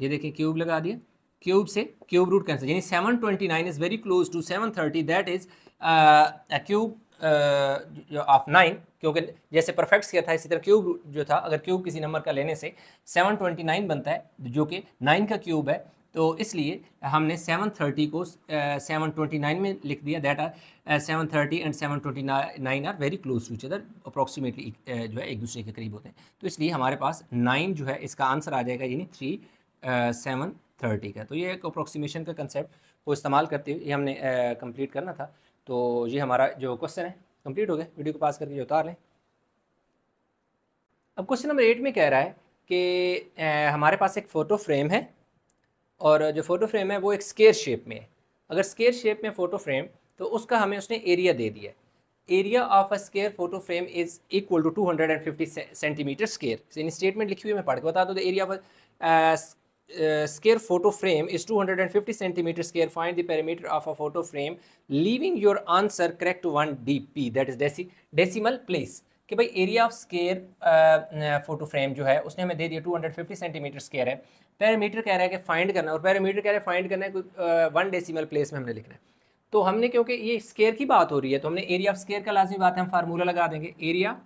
Speaker 1: ये देखिए क्यूब लगा दिया क्यूब से क्यूब रूट कैंसिल यानी seven twenty nine is very close to seven thirty that is cube of nine क्योंकि जैसे परफेक्ट किया था इसी तरह क्यूब जो था अगर क्यूब किसी नंबर का लेने से सेवन ट्वेंटी नाइन बनता है जो कि नाइन का क्यूब है तो इसलिए हमने सेवन थर्टी को सेवन ट्वेंटी नाइन में लिख दिया that are seven thirty and seven twenty nine are very close to other approximately जो है एक दूसरे के करीब होते हैं तो इसलिए हमारे पास नाइन जो है इसका आंसर आ जाएगा यानी थ्री सेवन थर्टी का तो ये एक अप्रोक्सीमेशन का कंसेप्ट को इस्तेमाल करते हुए ये हमने कंप्लीट करना था तो ये हमारा जो क्वेश्चन है कंप्लीट हो गया वीडियो को पास करके जो उतार लें अब क्वेश्चन नंबर एट में कह रहा है कि हमारे पास एक फ़ोटो फ्रेम है और जो फ़ोटो फ्रेम है वो एक स्केयर शेप में है अगर स्केयर शेप में फ़ोटो फ्रेम तो उसका हमें उसने एरिया दे दिया area of a square photo frame is equal to two hundred and fifty centimetre square in statement लिखी हुई मैं पढ़ के बता दूँ तो area of uh, square photo frame is 250 centimeter square find the perimeter of a photo frame leaving your answer correct one D dp that is deci decimal place कि भाई area of square photo frame जो है उसने हमें दे दिया 250 centimetre square है parameter कह रहा है कि फाइंड करना और पैरामीटर कह रहा है फाइंड करना है वन डेसिमल प्लेस में हमने लिखना है तो हमने क्योंकि ये स्केयर की बात हो रही है तो हमने एरिया ऑफ स्केयर का लाजमी बात है हम फार्मूला लगा देंगे एरिया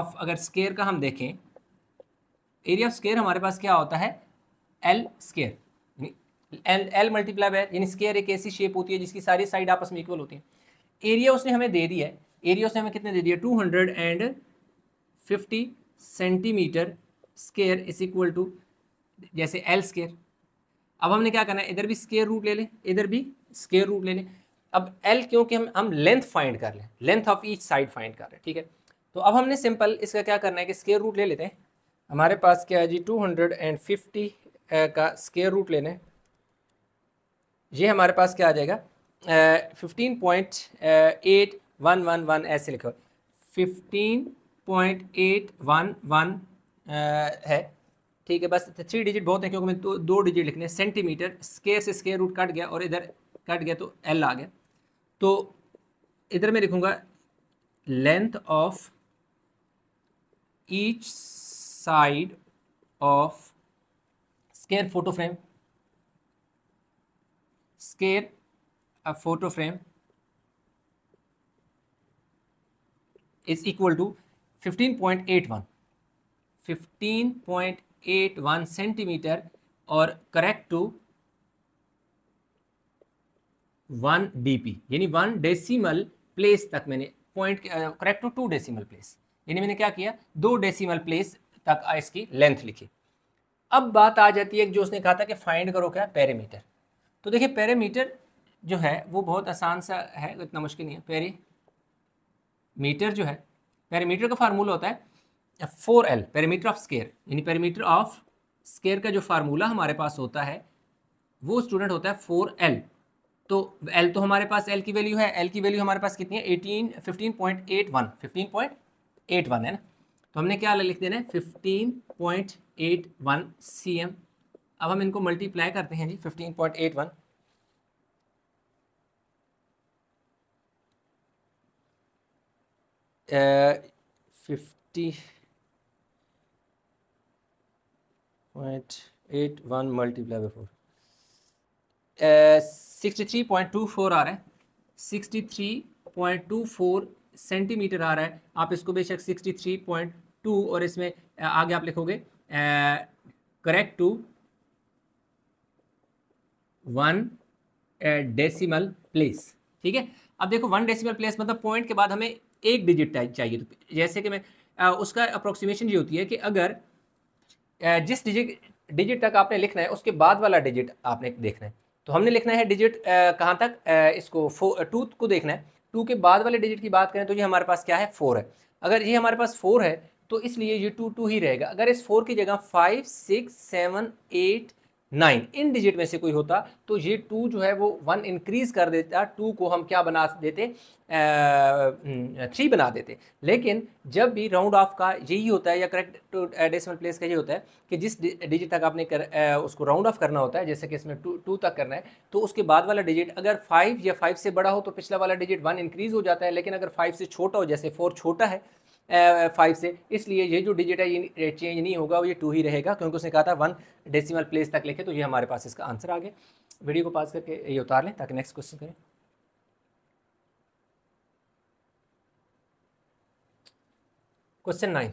Speaker 1: ऑफ अगर स्केयर का हम देखें एरिया ऑफ स्केयर हमारे पास क्या होता है L square L L multiply by यानी स्केयर एक ऐसी शेप होती है जिसकी सारी साइड आपस में इक्वल होती है एरिया उसने हमें दे दिया है एरिया उसने हमें कितने दे दिया two hundred and fifty centimetre square is equal to जैसे एल स्केयर अब हमने क्या करना है इधर भी स्केयर रूट ले लें इधर भी स्केयर रूट ले लें अब एल क्योंकि हम हम लेंथ फाइंड कर लें length of each side find कर रहे हैं ठीक है तो अब हमने सिंपल इसका क्या करना है कि स्केयर रूट ले लेते हैं हमारे पास क्या है जी टू हंड्रेड एंड फिफ्टी का स्केयर रूट लेना है ये हमारे पास क्या आ जाएगा fifteen point eight one one one ऐसे लिखो fifteen point eight one one है ठीक है बस थ्री डिजिट बहुत है क्योंकि मैं तो दो डिजिट लिखने सेंटीमीटर स्केयर से स्केयर रूट कट गया और इधर कट गया तो एल आ गया तो इधर मैं लिखूँगा length of each side of scare is equal to fifteen point eight one fifteen point 15.81 15.81 centimetre और करेक्ट टू वन डीपी यानी वन डेसिमल प्लेस तक मैंने point correct to two decimal place यानी मैंने क्या किया दो डेसिमल प्लेस तक इसकी लेंथ लिखी अब बात आ जाती है जो उसने कहा था कि फाइंड करो क्या पैरामीटर तो देखिए पैरामीटर जो है वो बहुत आसान सा है इतना मुश्किल नहीं है पेरी मीटर जो है पैरामीटर का फार्मूला होता है four L parameter of square यानी पैरामीटर ऑफ स्केयर का जो फार्मूला हमारे पास होता है वो स्टूडेंट होता है फोर एल तो एल तो हमारे पास एल की वैल्यू है एल की वैल्यू हमारे पास कितनी है eighteen fifteen point eight one fifteen point eight one है ना तो हमने क्या लिख देना है fifteen point eight one C M अब हम इनको मल्टीप्लाई करते हैं जी fifteen point eight one fifty point eight one multiply by four sixty three point two four आ रहा है sixty three point two four centimetre आ रहा है आप इसको बेशक सिक्सटी थ्री पॉइंट टू और इसमें आगे आप लिखोगे correct to one decimal place ठीक है अब देखो वन डेसिमल प्लेस मतलब पॉइंट के बाद हमें एक डिजिट चाहिए तो जैसे कि मैं आ, उसका अप्रोक्सीमेशन ये होती है कि अगर आ, जिस डिजिट डिजिट तक आपने लिखना है उसके बाद वाला डिजिट आपने देखना है तो हमने लिखना है डिजिट कहाँ तक आ, इसको फो टू को देखना है टू के बाद वाले डिजिट की बात करें तो ये हमारे पास क्या है फोर है अगर ये हमारे पास फोर है तो इसलिए ये टू टू ही रहेगा अगर इस फोर की जगह five six seven eight nine इन डिजिट में से कोई होता तो ये टू जो है वो वन इंक्रीज कर देता टू को हम क्या बना देते थ्री हम्म, बना देते लेकिन जब भी राउंड ऑफ का यही होता है या करेक्ट डेसिमल प्लेस का ये होता है कि जिस डिजिट तक आपने कर, आ, उसको राउंड ऑफ करना होता है जैसे कि इसमें टू टू तक करना है तो उसके बाद वाला डिजिट अगर फाइव या फाइव से बड़ा हो तो पिछला वाला डिजिट वन इंक्रीज़ हो जाता है लेकिन अगर फाइव से छोटा हो जैसे फोर छोटा है फाइव से इसलिए ये जो डिजिट है ये चेंज नहीं होगा वो ये टू ही रहेगा क्योंकि उसने कहा था वन डेसिमल प्लेस तक लिखे तो ये हमारे पास इसका आंसर आ गया वीडियो को पास करके ये उतार लें ताकि नेक्स्ट क्वेश्चन करें question nine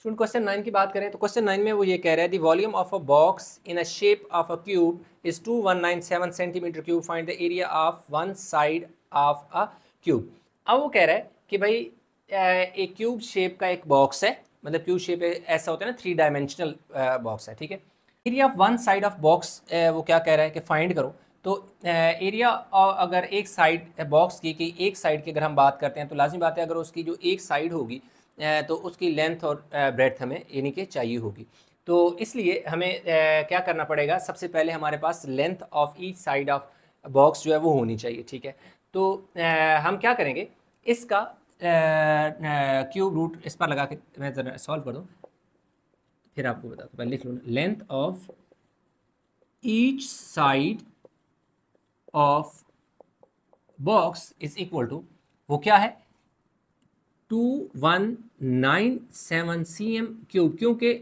Speaker 1: student question nine की बात करें तो क्वेश्चन नाइन में वो ये कह रहा है the volume of a box in a shape of a cube is two one nine seven centimetre cube find the area of one side of a cube अब वो कह रहा है कि भाई एक क्यूब शेप का एक बॉक्स है मतलब क्यूब शेप ऐसा होता है ना थ्री डायमेंशनल बॉक्स है ठीक है area of one side of box वो क्या कह रहा है कि फाइंड करो तो एरिया अगर एक साइड बॉक्स की कि एक साइड की अगर हम बात करते हैं तो लाजमी बात है अगर उसकी जो एक साइड होगी तो उसकी लेंथ और ब्रेथ हमें यानी कि चाहिए होगी तो इसलिए हमें क्या करना पड़ेगा सबसे पहले हमारे पास length of each side of box जो है वो होनी चाहिए ठीक है तो हम क्या करेंगे इसका क्यूब रूट इस पर लगा के मैं ज़रा सॉल्व कर दूँ फिर आपको बता दूँ पहले लिख लूँ length of each side of box is equal to वो क्या है two one nine seven C M cube क्योंकि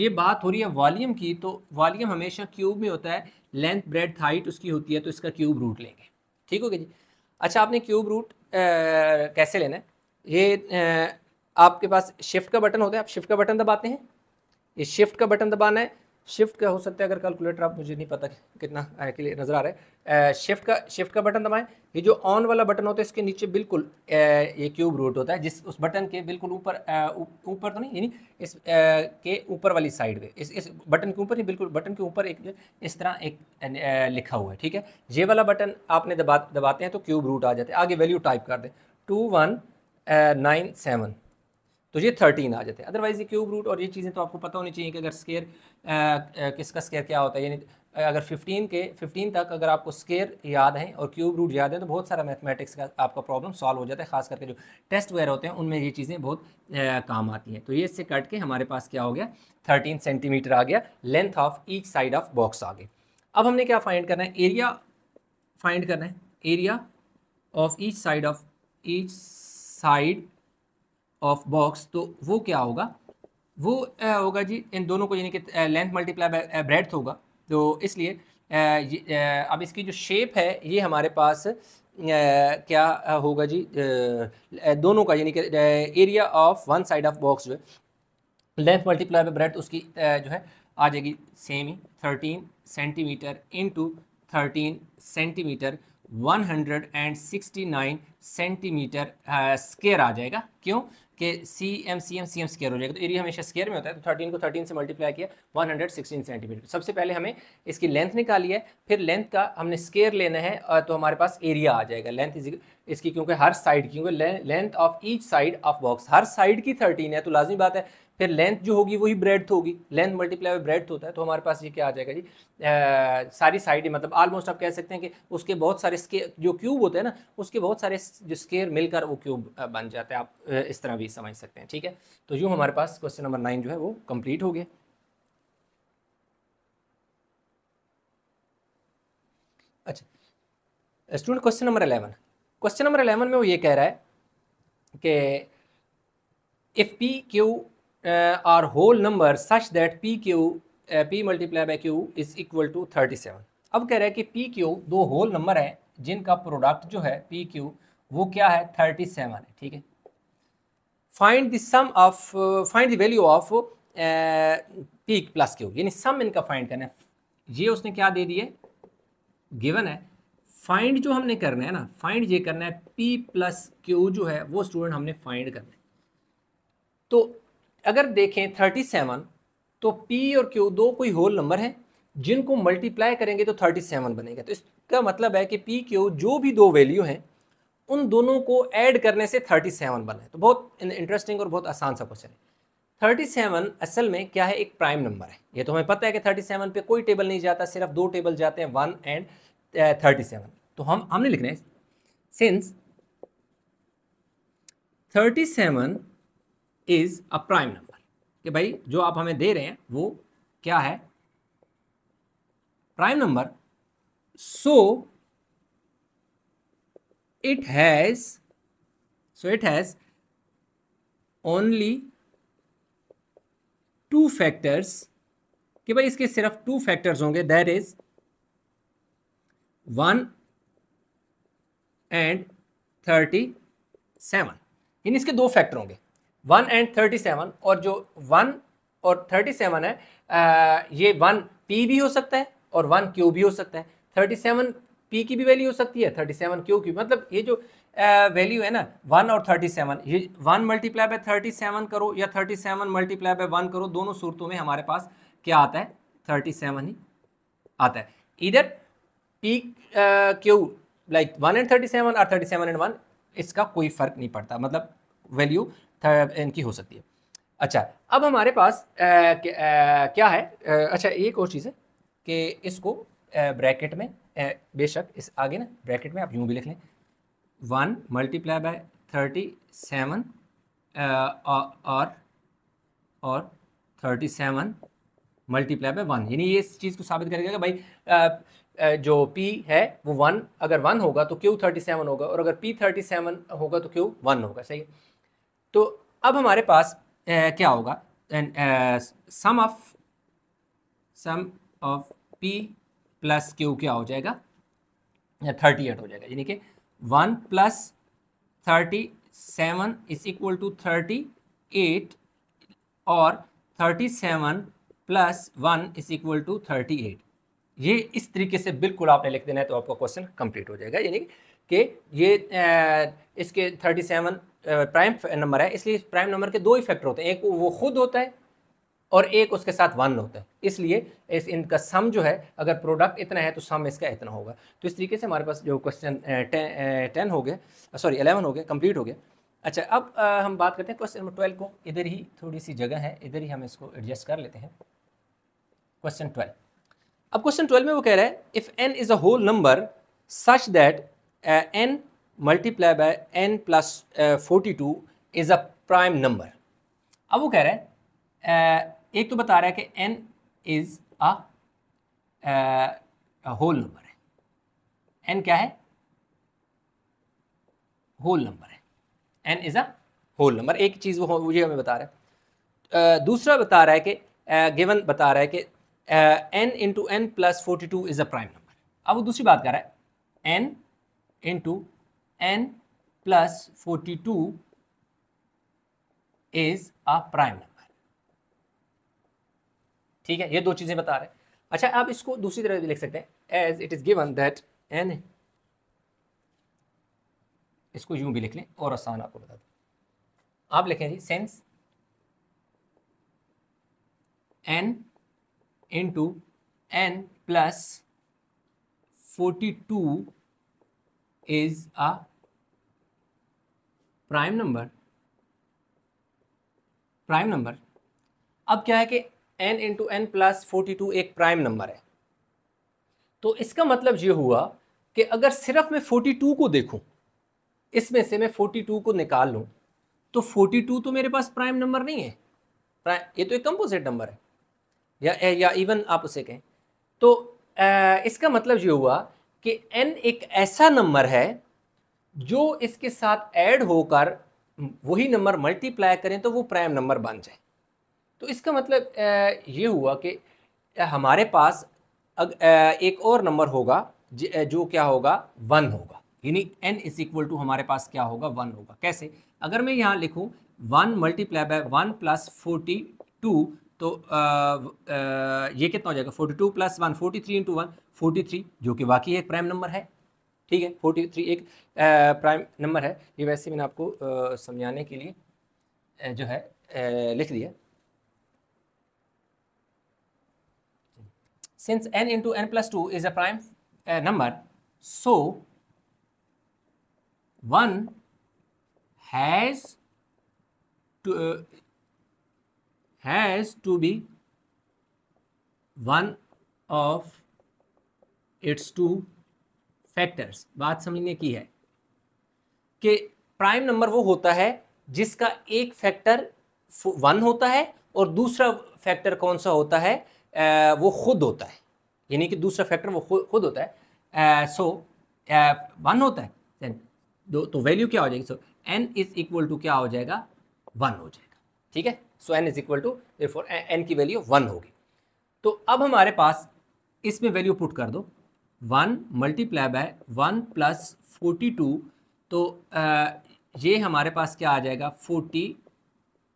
Speaker 1: ये बात हो रही है वॉल्यूम की तो वॉल्यूम हमेशा क्यूब में होता है लेंथ ब्रेड हाइट उसकी होती है तो इसका क्यूब रूट लेंगे ठीक हो गया जी अच्छा आपने क्यूब रूट आ, कैसे लेना है ये आपके पास शिफ्ट का बटन होता है आप शिफ्ट का बटन दबाते हैं ये शिफ्ट का बटन दबाना है शिफ्ट का हो सकता है अगर कैलकुलेटर आप मुझे नहीं पता कितना के लिए नज़र आ रहा है शिफ्ट का शिफ्ट का बटन दबाएं ये जो ऑन वाला बटन होता है इसके नीचे बिल्कुल ये क्यूब रूट होता है जिस उस बटन के बिल्कुल ऊपर ऊपर तो नहीं यानी इस आ, के ऊपर वाली साइड पे इस इस बटन के ऊपर ही बिल्कुल बटन के ऊपर एक इस तरह एक लिखा हुआ है ठीक है ये वाला बटन आपने दबा दबाते हैं तो क्यूब रूट आ जाते हैं आगे वैल्यू टाइप कर दें टू वन नाइन सेवन तो ये थर्टीन आ जाते हैं अदरवाइज़ ये क्यूब रूट और ये चीज़ें तो आपको पता होनी चाहिए कि अगर स्केयर किसका स्केयर क्या होता है यानी अगर 15 के 15 तक अगर आपको स्केयर याद हैं और क्यूब रूट याद हैं तो बहुत सारा मैथमेटिक्स का आपका प्रॉब्लम सॉल्व हो जाता है खास करके जो टेस्ट वगैरह होते हैं उनमें ये चीज़ें बहुत आ, काम आती हैं तो ये इससे कट के हमारे पास क्या हो गया थर्टीन सेंटीमीटर आ गया length of each side of box आ गए अब हमने क्या फाइंड करना है एरिया फाइंड करना है area of each side of each side of box तो वो क्या होगा वो होगा जी इन दोनों को यानी कि लेंथ मल्टीप्लाई ब्रेथ होगा तो इसलिए अब इसकी जो शेप है ये हमारे पास क्या होगा जी दोनों का यानी कि area of one side of box जो है लेंथ मल्टीप्लाई बाई ब्रेथ उसकी जो है आ जाएगी सेम ही thirteen centimetre into thirteen centimetre 169 centimetre square आ जाएगा क्यों कि C M C M C M square हो जाएगा तो एरिया हमेशा स्केयर में होता है तो 13 को 13 से मल्टीप्लाई किया 116 सेंटीमीटर सबसे पहले हमें इसकी लेंथ निकाली है फिर लेंथ का हमने स्केयर लेना है तो हमारे पास एरिया आ जाएगा लेंथ इज इसकी क्योंकि हर साइड क्योंकि length of each side of box हर साइड की 13 है तो लाजमी बात है फिर लेंथ जो होगी वही ब्रेड होगी लेंथ मल्टीप्लाई बाई ब्रेड होता है तो हमारे पास ये क्या आ जाएगा जी आ, सारी साइडें मतलब ऑलमोस्ट आप कह सकते हैं कि उसके बहुत सारे स्केयर जो क्यूब होते हैं ना उसके बहुत सारे जो स्केयर मिलकर वो क्यूब बन जाते हैं आप इस तरह भी समझ सकते हैं ठीक है तो यूँ हमारे पास क्वेश्चन नंबर नाइन जो है वो कम्प्लीट हो गया अच्छा student question number eleven question number eleven में वो ये कह रहा है कि if P Q R whole number such that P Q P multiply by Q is equal to thirty seven अब कह रहे हैं कि पी क्यू दो होल नंबर हैं जिनका प्रोडक्ट जो है पी क्यू वो क्या है थर्टी सेवन है ठीक है find the sum of find the value of P plus Q यानी सम इनका फाइंड करना है ये उसने क्या दे दिए गिवन है फाइंड जो हमने करना है ना फाइंड ये करना है पी प्लस क्यू जो है वो स्टूडेंट हमने फाइंड करना है तो अगर देखें थर्टी सेवन तो पी और क्यू दो कोई होल नंबर हैं जिनको मल्टीप्लाई करेंगे तो थर्टी सेवन बनेगा तो इसका मतलब है कि पी क्यू जो भी दो वैल्यू हैं उन दोनों को ऐड करने से थर्टी सेवन बना है तो बहुत इंटरेस्टिंग और बहुत आसान सा क्वेश्चन है थर्टी सेवन असल में क्या है एक प्राइम नंबर है ये तो हमें पता है कि थर्टी सेवन पे कोई टेबल नहीं जाता सिर्फ दो टेबल जाते हैं वन एंड थर्टी सेवन तो हम हमने लिखना है since thirty seven is a prime number कि भाई जो आप हमें दे रहे हैं वो क्या है prime number so it has so it has only two factors कि भाई इसके सिर्फ टू फैक्टर्स होंगे that is one and thirty seven इन इसके दो फैक्टर होंगे वन एंड थर्टी सेवन और जो वन और थर्टी सेवन है आ, ये वन पी भी हो सकता है और वन क्यू भी हो सकता है थर्टी सेवन पी की भी वैल्यू हो सकती है थर्टी सेवन क्यू की मतलब ये जो वैल्यू है ना वन और थर्टी सेवन ये one multiply by thirty seven करो या thirty seven multiply by one करो दोनों सूरतों में हमारे पास क्या आता है थर्टी सेवन ही आता है इधर p q like one and thirty seven और थर्टी सेवन एंड वन इसका कोई फर्क नहीं पड़ता मतलब वैल्यू इनकी हो सकती है अच्छा अब हमारे पास क्या है अच्छा एक और चीज़ है कि इसको ब्रैकेट में बेशक इस आगे ना ब्रैकेट में आप यूँ भी लिख लें one multiply by thirty seven और और thirty seven multiply by one यानी ये इस चीज़ को साबित करेगा कि भाई जो P है वो वन अगर वन होगा तो क्यू थर्टी सेवन होगा और अगर P थर्टी सेवन होगा तो क्यू वन होगा सही है तो अब हमारे पास ए, क्या होगा sum of sum of P plus q क्या हो जाएगा थर्टी एट हो जाएगा यानी कि one plus thirty seven is equal to thirty eight और thirty seven plus one is equal to thirty eight ये इस तरीके से बिल्कुल आपने लिख देना है तो आपका क्वेश्चन कंप्लीट हो जाएगा यानी कि ये इसके थर्टी सेवन प्राइम नंबर है इसलिए प्राइम नंबर के दो ही फैक्टर होते हैं एक वो खुद होता है और एक उसके साथ वन होता है इसलिए इस इनका सम जो है अगर प्रोडक्ट इतना है तो सम इसका इतना होगा तो इस तरीके से हमारे पास जो क्वेश्चन टेन टे, हो गए सॉरी एलेवन हो गए कंप्लीट हो गया अच्छा अब आ, हम बात करते हैं क्वेश्चन नंबर ट्वेल्व को इधर ही थोड़ी सी जगह है इधर ही हम इसको एडजस्ट कर लेते हैं क्वेश्चन ट्वेल्व अब क्वेश्चन ट्वेल्व में वो कह रहा है if n is a whole number such that n multiply by n plus forty two is a prime number अब वो कह रहा है uh, एक तो बता रहा है कि n is a whole number है एन क्या है होल नंबर है n is a whole number एक चीज़ वो मुझे हमें बता रहा है uh, दूसरा बता रहा है कि गिवन uh, बता रहा है कि n into n plus forty two is a prime number अब वो दूसरी बात कर रहा है n into n plus 42 is a prime number ठीक है ये दो चीजें बता रहे हैं अच्छा आप इसको दूसरी तरह भी लिख सकते हैं as it is given that n इसको यूं भी लिख लें और आसान आपको बता दें आप लिखें जी since n into n plus forty two is a prime number prime number अब क्या है कि n into n plus forty two एक प्राइम नंबर है तो इसका मतलब ये हुआ कि अगर सिर्फ मैं फोर्टी टू को देखूं इसमें से मैं फोर्टी टू को निकाल लूं तो फोर्टी टू तो मेरे पास प्राइम नंबर नहीं है प्राइम ये तो एक कंपोजिट नंबर है या या इवन आप उसे कहें तो आ, इसका मतलब ये हुआ कि n एक ऐसा नंबर है जो इसके साथ ऐड होकर वही नंबर मल्टीप्लाई करें तो वो प्राइम नंबर बन जाए तो इसका मतलब ये हुआ कि हमारे पास अग, एक और नंबर होगा जो क्या होगा वन होगा यानी n इज इक्वल टू हमारे पास क्या होगा वन होगा कैसे अगर मैं यहाँ लिखूँ one multiply by one plus forty two तो आ, आ, ये कितना हो जाएगा forty two plus one forty three into one forty three जो कि वाकई एक प्राइम नंबर है ठीक है फोर्टी थ्री एक प्राइम नंबर है ये वैसे मैंने आपको समझाने के लिए जो है लिख दिया since n into n plus two is a prime number so one has has to uh, has to its two factors बात समझने की है कि प्राइम नंबर वो होता है जिसका एक फैक्टर वन होता है और दूसरा फैक्टर कौन सा होता है आ, वो खुद होता है यानी कि दूसरा फैक्टर वो खुद, होता है सो so, वन होता है देन दो तो वैल्यू क्या हो जाएगी so n is equal to क्या हो जाएगा वन हो जाएगा ठीक है so n is equal to n की वैल्यू वन होगी तो अब हमारे पास इसमें वैल्यू पुट कर दो one multiply by one plus forty two तो आ, ये हमारे पास क्या आ जाएगा फोर्टी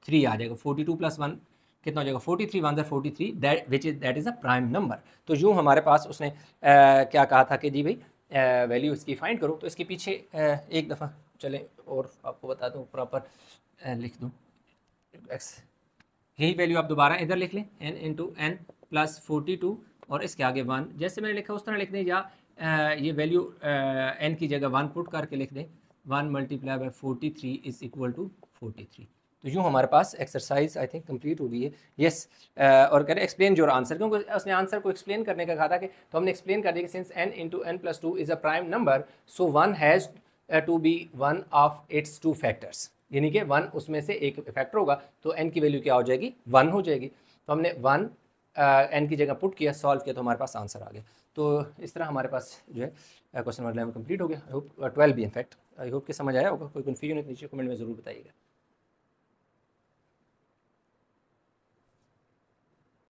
Speaker 1: थ्री आ जाएगा फोर्टी टू प्लस वन कितना हो जाएगा फोर्टी थ्री वन जै forty three that which is that is a prime number तो यूँ हमारे पास उसने आ, क्या कहा था कि जी भाई वैल्यू इसकी फाइंड करो तो इसके पीछे आ, एक दफ़ा चले और आपको बता दूँ प्रॉपर लिख दूँ एक्स यही वैल्यू आप दोबारा इधर लिख लें n into n plus forty two और इसके आगे वन जैसे मैंने लिखा उस तरह लिख दें या ये वैल्यू एन की जगह वन पुट करके लिख दें one multiply by forty three is equal to forty three तो यूँ हमारे पास एक्सरसाइज आई थिंक कंप्लीट हो गई है यस और करें एक्सप्लेन जोर आंसर क्योंकि उसने आंसर को एक्सप्लेन करने का कहा था कि तो हमने एक्सप्लेन कर दिया कि since n into n plus two is a prime number so one has to be one of its two factors यानी कि वन उसमें से एक फैक्टर होगा तो एन की वैल्यू क्या हो जाएगी वन हो जाएगी तो हमने वन एन की जगह पुट किया सॉल्व किया तो हमारे पास आंसर आ गया तो इस तरह हमारे पास जो है क्वेश्चन नंबर इलेवन कंप्लीट हो गया आई होप ट्वेल्व भी इनफैक्ट आई होप के समझ आया होगा कोई कन्फ्यूजन है तो नीचे कमेंट में ज़रूर बताइएगा